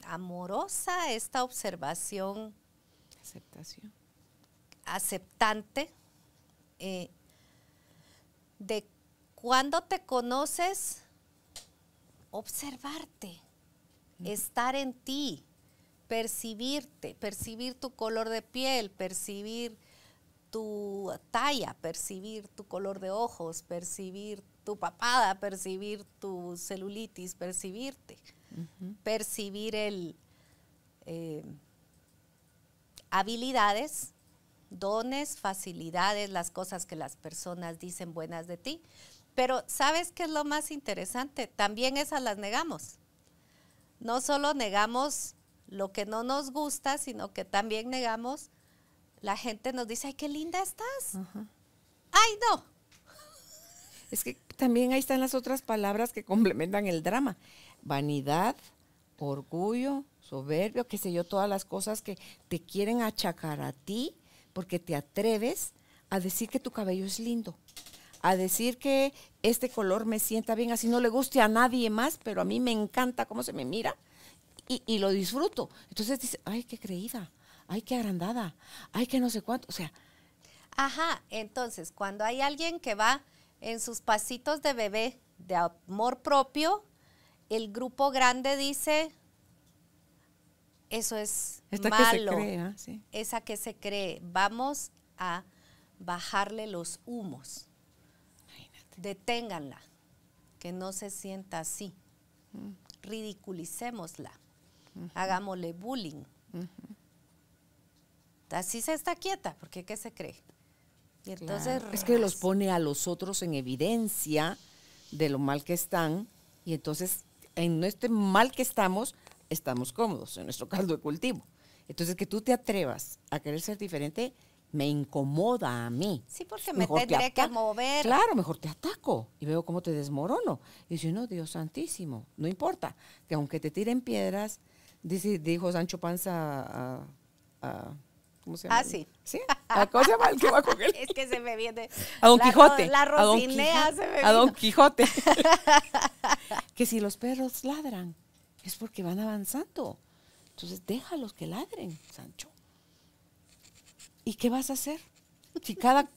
amorosa, esta observación... Aceptante eh, de cuando te conoces, observarte, estar en ti, percibirte, percibir tu color de piel, percibir tu talla, percibir tu color de ojos, percibir tu papada, percibir tu celulitis, percibirte, percibir el eh, habilidades, dones, facilidades, las cosas que las personas dicen buenas de ti. Pero ¿sabes qué es lo más interesante? También esas las negamos. No solo negamos lo que no nos gusta, sino que también negamos, la gente nos dice, ay, qué linda estás. Ay, no.
Es que también ahí están las otras palabras que complementan el drama. Vanidad, orgullo, soberbio, qué sé yo, todas las cosas que te quieren achacar a ti porque te atreves a decir que tu cabello es lindo, a decir que este color me sienta bien, así no le guste a nadie más, pero a mí me encanta cómo se me mira y, lo disfruto. Entonces dice, ay, qué creída, ay, qué agrandada, ay, qué no sé cuánto. O sea.
Ajá, entonces, cuando hay alguien que va en sus pasitos de bebé, de amor propio, el grupo grande dice, eso es malo. ¿ah? Esa que se cree. Vamos a bajarle los humos. Deténganla, que no se sienta así. Mm. Ridiculicémosla hagámosle bullying. Así se está quieta, porque ¿qué se cree?
entonces es que los pone a los otros en evidencia de lo mal que están y entonces en este mal que estamos estamos cómodos en nuestro caldo de cultivo. Entonces que tú te atrevas a querer ser diferente me incomoda a mí. Sí, porque me tendré que mover. Claro, mejor te ataco y veo cómo te desmorono. Y si no, Dios santísimo, no importa, que aunque te tiren piedras, dijo Sancho Panza a, ¿Cómo se llama? Ah, sí. ¿Sí? ¿A ¿Cómo se llama que va <laughs>
Es que se me viene. A Don Quijote. La rocinea se me viene. A Don
Quijote. <laughs> que si los perros ladran, es porque van avanzando. Entonces, déjalos que ladren, Sancho. ¿Y qué vas a hacer? Si cada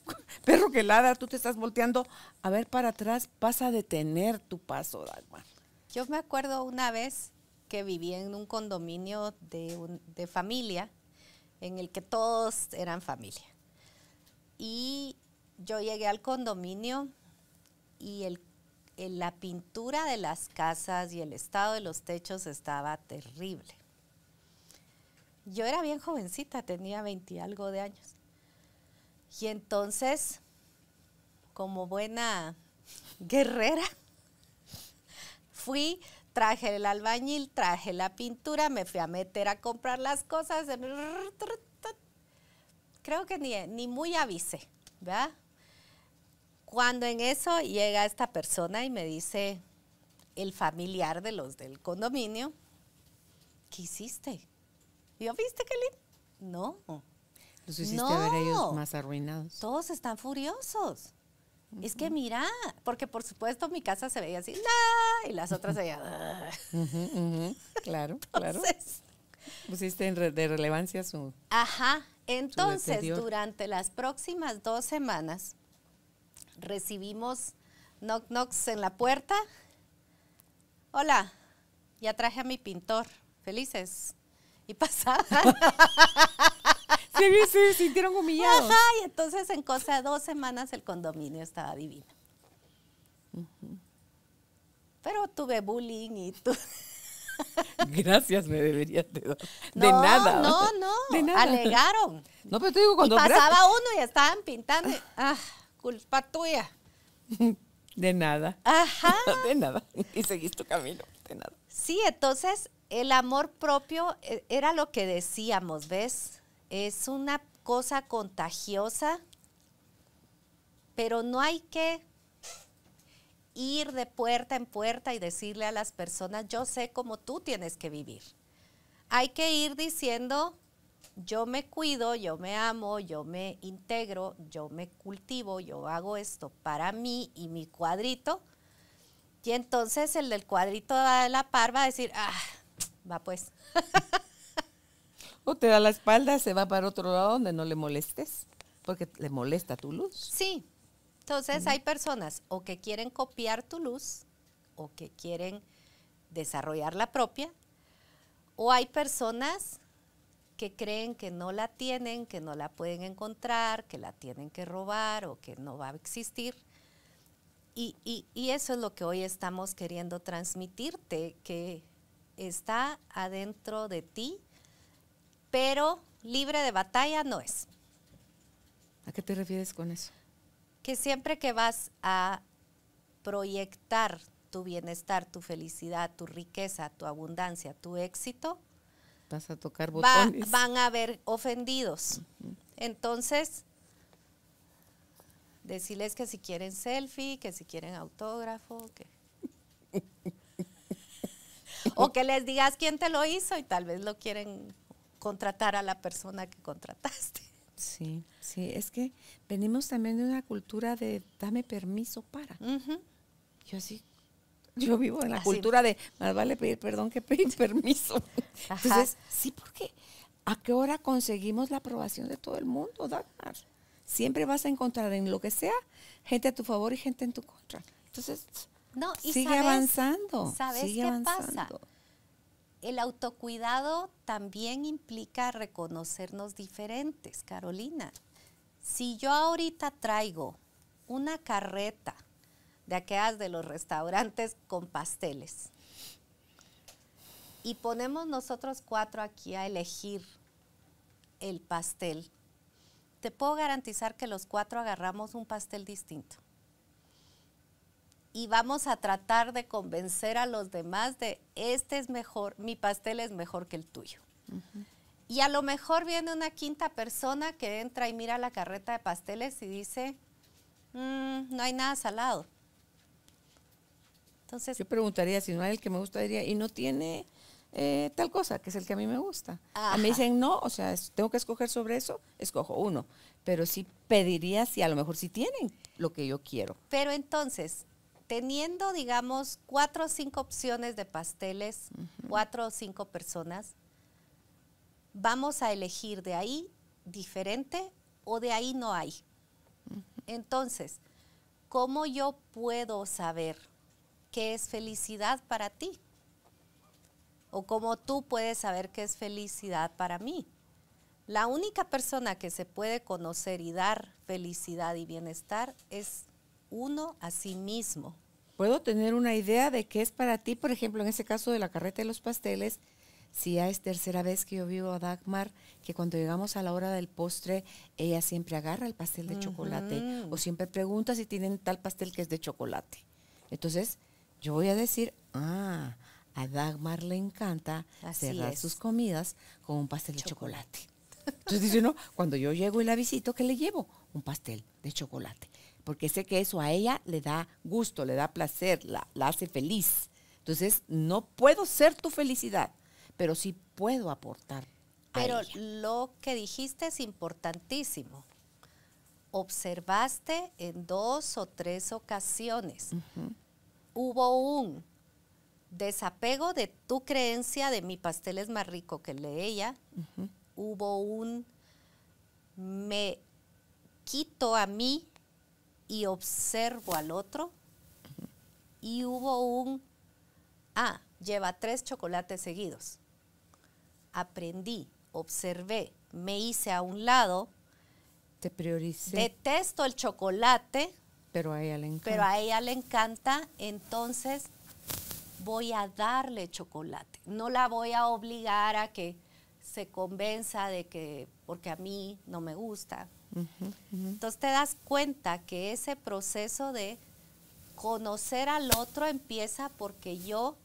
perro que ladra, tú te estás volteando a ver para atrás, vas a detener tu paso, Dalma.
Yo me acuerdo una vez que vivía en un condominio de, familia en el que todos eran familia. Y yo llegué al condominio y la pintura de las casas y el estado de los techos estaba terrible. Yo era bien jovencita, tenía 20 algo de años. Y entonces, como buena guerrera, <laughs> fui traje el albañil, traje la pintura, me fui a meter a comprar las cosas. Creo que ni, muy avise, ¿verdad? Cuando en eso llega esta persona y me dice, el familiar de los del condominio, ¿qué hiciste? yo, ¿viste qué lindo? No.
Los hiciste no. ver ellos más arruinados.
Todos están furiosos. Es que mira, porque por supuesto mi casa se veía así, y las otras se veían. Ah".
Claro, <laughs> claro. Pusiste de relevancia su.
Ajá. Entonces, durante las próximas dos semanas recibimos knock knocks en la puerta. Hola, ya traje a mi pintor. Felices. Y pasaba. <laughs> sí, se, sintieron humillados. Ajá, y entonces en cosa de dos semanas el condominio estaba divino. Pero tuve bullying y tú. <laughs>
Gracias, me deberías de nada. ¿eh? No, no,
de alegaron. No,
pero te digo cuando. pasaba
uno y estaban pintando. Ah. ah, culpa tuya.
<laughs> De nada. Ajá. <laughs> De nada. Y seguís tu camino. De nada.
Sí, entonces el amor propio eh, era lo que decíamos, ¿ves? es una cosa contagiosa, pero no hay que ir de puerta en puerta y decirle a las personas, yo sé cómo tú tienes que vivir. Hay que ir diciendo, yo me cuido, yo me amo, yo me integro, yo me cultivo, yo hago esto para mí y mi cuadrito. Y entonces el del cuadrito de la par va a decir, ah, va pues. <laughs>
O te da la espalda, se va para otro lado donde no le molestes, porque le molesta tu luz.
Sí. Entonces hay personas o que quieren copiar tu luz o que quieren desarrollar la propia, o hay personas que creen que no la tienen, que no la pueden encontrar, que la tienen que robar o que no va a existir. y, eso es lo que hoy estamos queriendo transmitirte, que está adentro de ti pero libre de batalla no es.
¿A qué te refieres con eso?
Que siempre que vas a proyectar tu bienestar, tu felicidad, tu riqueza, tu abundancia, tu éxito,
vas a tocar botones.
van a ver ofendidos. Entonces, decirles que si quieren selfie, que si quieren autógrafo, que <laughs> o que les digas quién te lo hizo y tal vez lo quieren contratar a la persona que contrataste.
Sí, sí, es que venimos también de una cultura de dame permiso para. Yo sí, yo vivo en la cultura de más vale pedir perdón que pedir <laughs> permiso. Entonces, sí, porque ¿a qué hora conseguimos la aprobación de todo el mundo, Dagmar? Siempre vas a encontrar en lo que sea gente a tu favor y gente en tu contra. Entonces,
no, sigue avanzando. ¿Sabes sigue avanzando. El autocuidado también implica reconocernos diferentes, Carolina. Si yo ahorita traigo una carreta de aquellas de los restaurantes con pasteles y ponemos nosotros cuatro aquí a elegir el pastel, te puedo garantizar que los cuatro agarramos un pastel distinto y vamos a tratar de convencer a los demás de este es mejor, mi pastel es mejor que el tuyo. Y a lo mejor viene una quinta persona que entra y mira la carreta de pasteles y dice, mm, no hay nada salado.
Entonces, yo preguntaría si no hay el que me gusta, diría, y no tiene eh, tal cosa, que es el que a mí me gusta. A mí dicen no, o sea, tengo que escoger sobre eso, escojo uno. Pero sí pediría si a lo mejor sí tienen lo que yo quiero.
Pero entonces, teniendo, digamos, cuatro o cinco opciones de pasteles, cuatro o cinco personas, vamos a elegir de ahí diferente o de ahí no hay. Entonces, ¿cómo yo puedo saber qué es felicidad para ti? O cómo tú puedes saber qué es felicidad para mí. La única persona que se puede conocer y dar felicidad y bienestar es uno
a sí mismo. Puedo tener una idea de qué es para ti, por ejemplo, en ese caso de la carreta de los pasteles, si ya es tercera vez que yo vivo a Dagmar, que cuando llegamos a la hora del postre, ella siempre agarra el pastel de chocolate o siempre pregunta si tienen tal pastel que es de chocolate. Entonces, yo voy a decir, ah, a Dagmar le encanta cerrar sus comidas con un pastel de chocolate. chocolate. Entonces dice, no, cuando yo llego y la visito, ¿qué le llevo? Un pastel de chocolate porque sé que eso a ella le da gusto, le da placer, la, hace feliz. Entonces, no puedo ser tu felicidad, pero sí puedo aportar. Pero
lo que dijiste es importantísimo. Observaste en dos o tres ocasiones. Hubo un desapego de tu creencia de mi pastel es más rico que el de ella. Hubo un me quito a mí y observo al otro y hubo un, ah, lleva tres chocolates seguidos. Aprendí, observé, me hice a un lado.
Te prioricé.
Detesto el chocolate.
Pero a ella le encanta. Pero a ella
le encanta, entonces voy a darle chocolate. No la voy a obligar a que se convenza de que, porque a mí no me gusta, entonces te das cuenta que ese proceso de conocer al otro empieza porque yo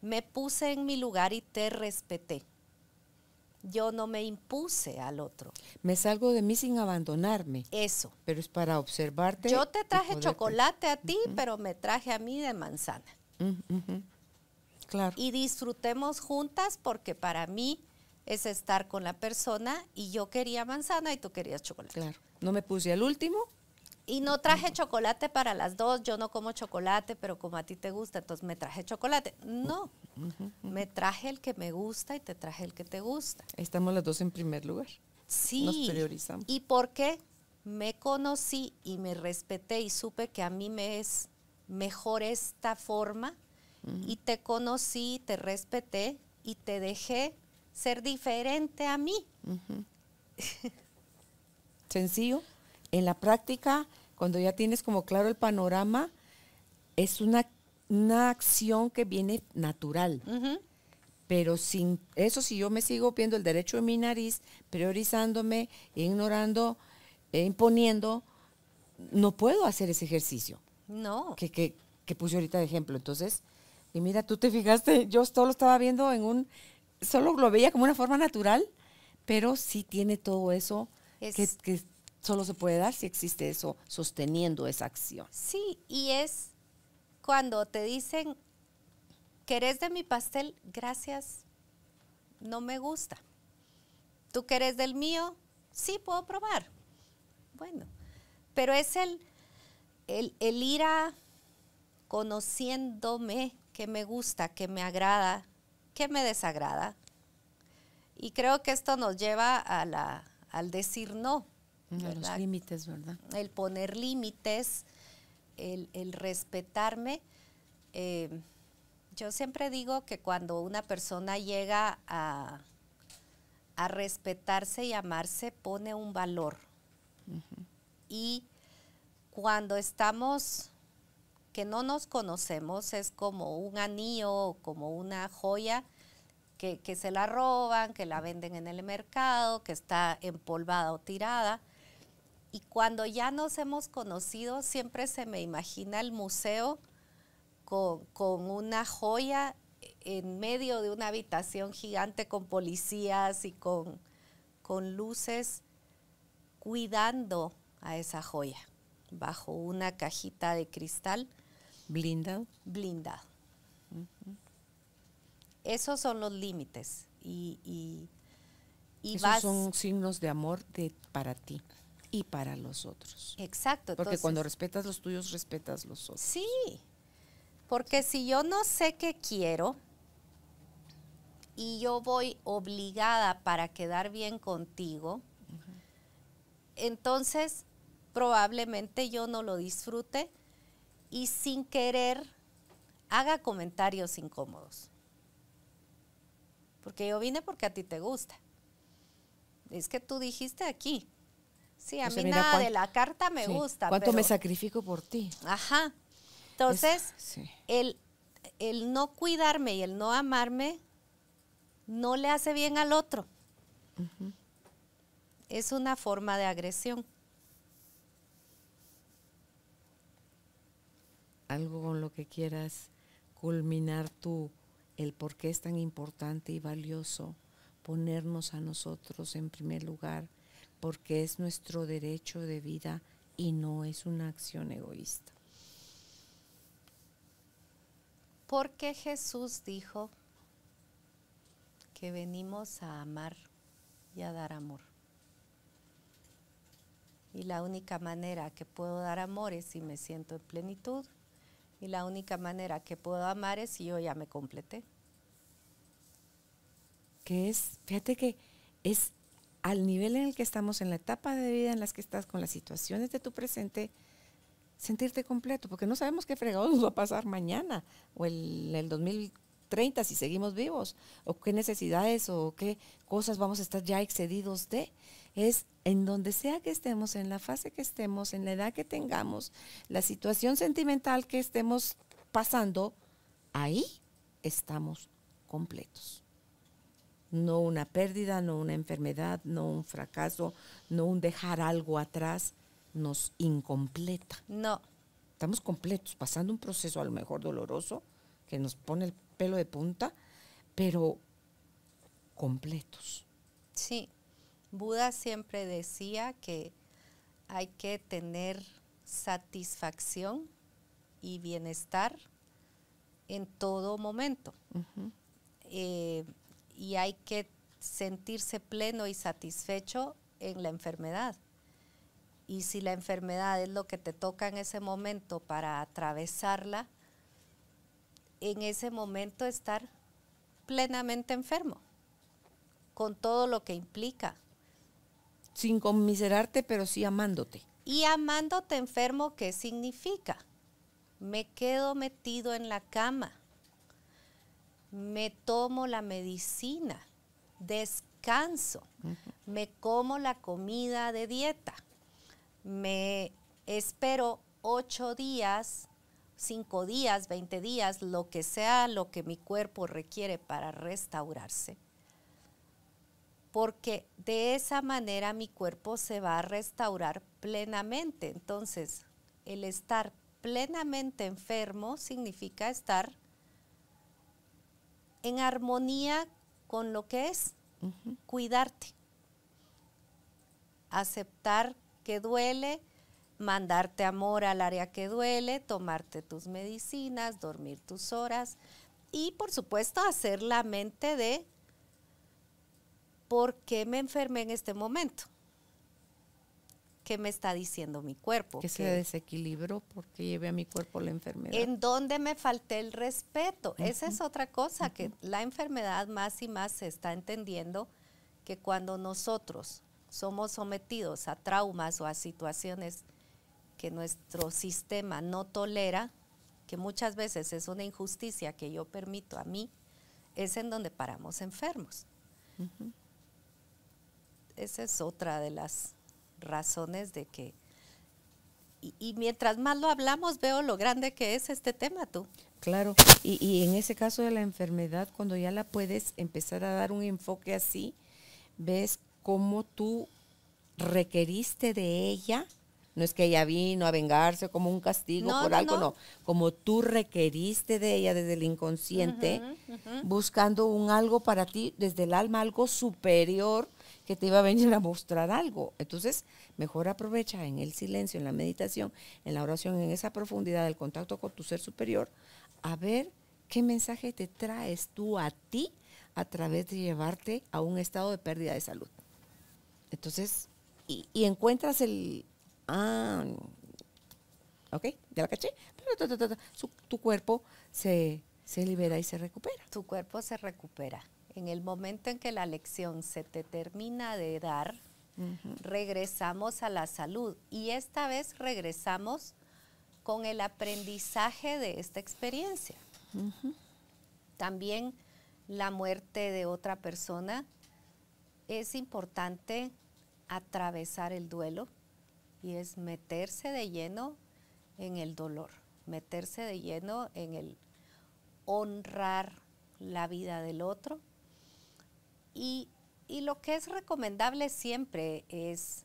me puse en mi lugar y te respeté. Yo no me impuse al otro.
Me salgo de mí sin abandonarme. Eso. Pero es para observarte. Yo te traje chocolate
a ti, pero me traje a mí de manzana. Claro. Y disfrutemos juntas porque para mí es estar con la persona y yo quería manzana y tú querías chocolate. Claro. No me puse al último. Y no traje chocolate para las dos, yo no como chocolate, pero como a ti te gusta, entonces me traje chocolate. No, me traje el que me gusta y te traje el que te gusta.
Estamos las dos en primer lugar. Sí. Nos priorizamos. ¿Y
por qué? Me conocí y me respeté y supe que a mí me es mejor esta forma y te conocí, te respeté y te dejé ser diferente a mí.
<laughs> Sencillo. En la práctica, cuando ya tienes como claro el panorama, es una, acción que viene natural. Pero sin eso, si yo me sigo viendo el derecho de mi nariz, priorizándome, ignorando, eh, imponiendo, no puedo hacer ese ejercicio. No. Que, puse ahorita de ejemplo. Entonces, y mira, tú te fijaste, yo todo lo estaba viendo en un solo lo veía como una forma natural, pero sí tiene todo eso que, solo se puede dar si existe eso sosteniendo esa acción.
Sí, y es cuando te dicen, ¿querés de mi pastel? Gracias, no me gusta. ¿Tú querés del mío? Sí, puedo probar. Bueno, pero es el, el, el ir a conociéndome que me gusta, que me agrada, me desagrada. Y creo que esto nos lleva a la, al decir no.
los límites, ¿verdad?
El poner límites, el, respetarme. Eh, yo siempre digo que cuando una persona llega a, respetarse y amarse, pone un valor. Y cuando estamos que no nos conocemos es como un anillo, como una joya que, se la roban, que la venden en el mercado, que está empolvada o tirada. Y cuando ya nos hemos conocido, siempre se me imagina el museo con, una joya en medio de una habitación gigante con policías y con, con luces cuidando a esa joya bajo una cajita de cristal ¿Blinda? Blindado. Esos son
los límites y, y, Esos son signos de amor de, para ti y para los otros.
Exacto. Porque cuando
respetas los tuyos, respetas los otros. Sí,
porque si yo no sé qué quiero y yo voy obligada para quedar bien contigo, entonces probablemente yo no lo disfrute y sin querer haga comentarios incómodos. Porque yo vine porque a ti te gusta. Es que tú dijiste aquí. Sí, a mí nada de la carta me gusta. ¿Cuánto me
sacrifico por ti?
Ajá. Entonces, el, el no cuidarme y el no amarme no le hace bien al otro. Es una forma de agresión.
algo con lo que quieras culminar tú, el por qué es tan importante y valioso ponernos a nosotros en primer lugar, porque es nuestro derecho de vida y no es una acción egoísta. porque Jesús dijo
que venimos a amar y a dar amor? Y la única manera que puedo dar amor es si me siento en plenitud, y la única manera que puedo amar es si yo ya me completé.
Que es, fíjate que es al nivel en el que estamos, en la etapa de vida en las que estás, con las situaciones de tu presente, sentirte completo, porque no sabemos qué fregado nos va a pasar mañana o el, el 2030 si seguimos vivos, o qué necesidades o qué cosas vamos a estar ya excedidos de es en donde sea que estemos, en la fase que estemos, en la edad que tengamos, la situación sentimental que estemos pasando, ahí estamos completos. No una pérdida, no una enfermedad, no un fracaso, no un dejar algo atrás, nos incompleta. No. Estamos completos, pasando un proceso a lo mejor doloroso, que nos pone el pelo de punta, pero completos.
Sí. Buda siempre decía que hay que tener satisfacción y bienestar en todo momento. Eh, y hay que sentirse pleno y satisfecho en la enfermedad. Y si la enfermedad es lo que te toca en ese momento para atravesarla, en ese momento estar plenamente enfermo, con todo lo que implica sin conmiserarte,
pero sí amándote.
Y amándote enfermo, ¿qué significa? Me quedo metido en la cama, me tomo la medicina, descanso, me como la comida de dieta, me espero ocho días, cinco días, veinte días, lo que sea, lo que mi cuerpo requiere para restaurarse porque de esa manera mi cuerpo se va a restaurar plenamente. Entonces, el estar plenamente enfermo significa estar en armonía con lo que es, cuidarte, aceptar que duele, mandarte amor al área que duele, tomarte tus medicinas, dormir tus horas y por supuesto hacer la mente de ¿por qué me enfermé en este momento? ¿Qué me está diciendo mi cuerpo? Que se
desequilibró porque llevé a mi cuerpo la enfermedad. ¿En
dónde me falté el respeto? Esa es otra cosa que la enfermedad más y más se está entendiendo que cuando nosotros somos sometidos a traumas o a situaciones que nuestro sistema no tolera, que muchas veces es una injusticia que yo permito a mí, es en donde paramos enfermos esa es otra de las razones de que... Y, mientras más lo hablamos, veo lo grande que es este tema tú.
Claro, y, en ese caso de la enfermedad, cuando ya la puedes empezar a dar un enfoque así, ves cómo tú requeriste de ella, no es que ella vino a vengarse como un castigo por algo, no. como tú requeriste de ella desde el inconsciente, buscando un algo para ti, desde el alma, algo superior que te iba a venir a mostrar algo. Entonces, mejor aprovecha en el silencio, en la meditación, en la oración, en esa profundidad del contacto con tu ser superior, a ver qué mensaje te traes tú a ti a través de llevarte a un estado de pérdida de salud. Entonces, y, encuentras el... Ah, ok, ya la caché. tu, cuerpo se, se libera y se recupera. Tu cuerpo se recupera.
En el momento en que la lección se te termina de dar, regresamos a la salud y esta vez regresamos con el aprendizaje de esta experiencia. También la muerte de otra persona, es importante atravesar el duelo y es meterse de lleno en el dolor, meterse de lleno en el honrar la vida del otro y, lo que es recomendable siempre es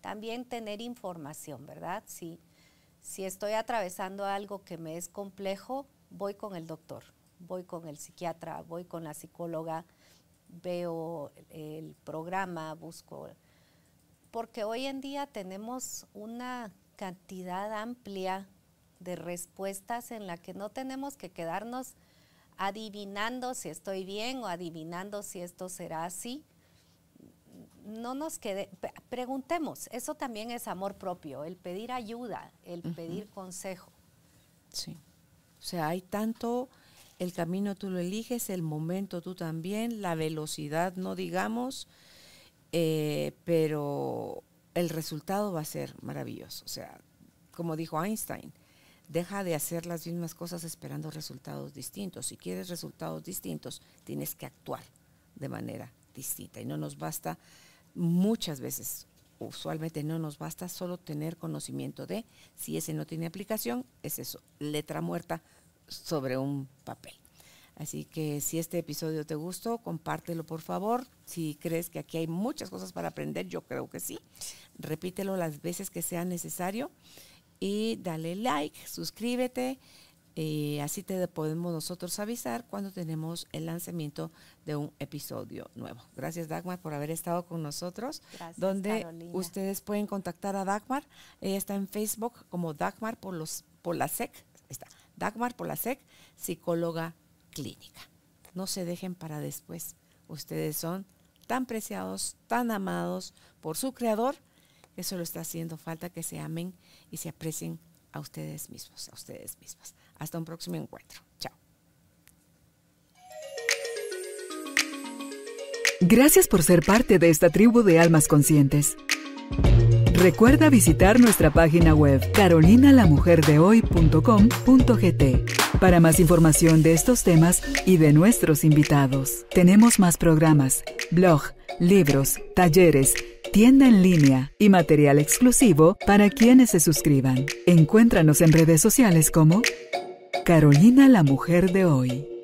también tener información, ¿verdad? Si, si estoy atravesando algo que me es complejo, voy con el doctor, voy con el psiquiatra, voy con la psicóloga, veo el programa, busco... Porque hoy en día tenemos una cantidad amplia de respuestas en la que no tenemos que quedarnos adivinando si estoy bien o adivinando si esto será así. No nos quede, preguntemos, eso también es amor propio, el pedir ayuda, el pedir consejo.
Sí, o sea, hay tanto, el camino tú lo eliges, el momento tú también, la velocidad no digamos, eh, pero el resultado va a ser maravilloso, o sea, como dijo Einstein, deja de hacer las mismas cosas esperando resultados distintos. Si quieres resultados distintos, tienes que actuar de manera distinta. Y no nos basta muchas veces, usualmente no nos basta solo tener conocimiento de, si ese no tiene aplicación, es eso, letra muerta sobre un papel. Así que si este episodio te gustó, compártelo por favor. Si crees que aquí hay muchas cosas para aprender, yo creo que sí. Repítelo las veces que sea necesario y dale like, suscríbete. Eh, así te podemos nosotros avisar cuando tenemos el lanzamiento de un episodio nuevo. Gracias Dagmar por haber estado con nosotros. donde ustedes pueden contactar a Dagmar. Ella está en Facebook como Dagmar por los por la SEC. Está Dagmar por la SEC, psicóloga clínica. No se dejen para después. Ustedes son tan preciados, tan amados por su creador, que solo está haciendo falta que se amen y se aprecien a ustedes mismos, a ustedes mismas. Hasta un próximo encuentro. Chao.
Gracias por ser parte de esta tribu de almas conscientes. Recuerda visitar nuestra página web carolinalamujerdehoy.com.gt para más información de estos temas y de nuestros invitados. Tenemos más programas, blog, libros, talleres tienda en línea y material exclusivo para quienes se suscriban. Encuéntranos en redes sociales como Carolina la Mujer de Hoy.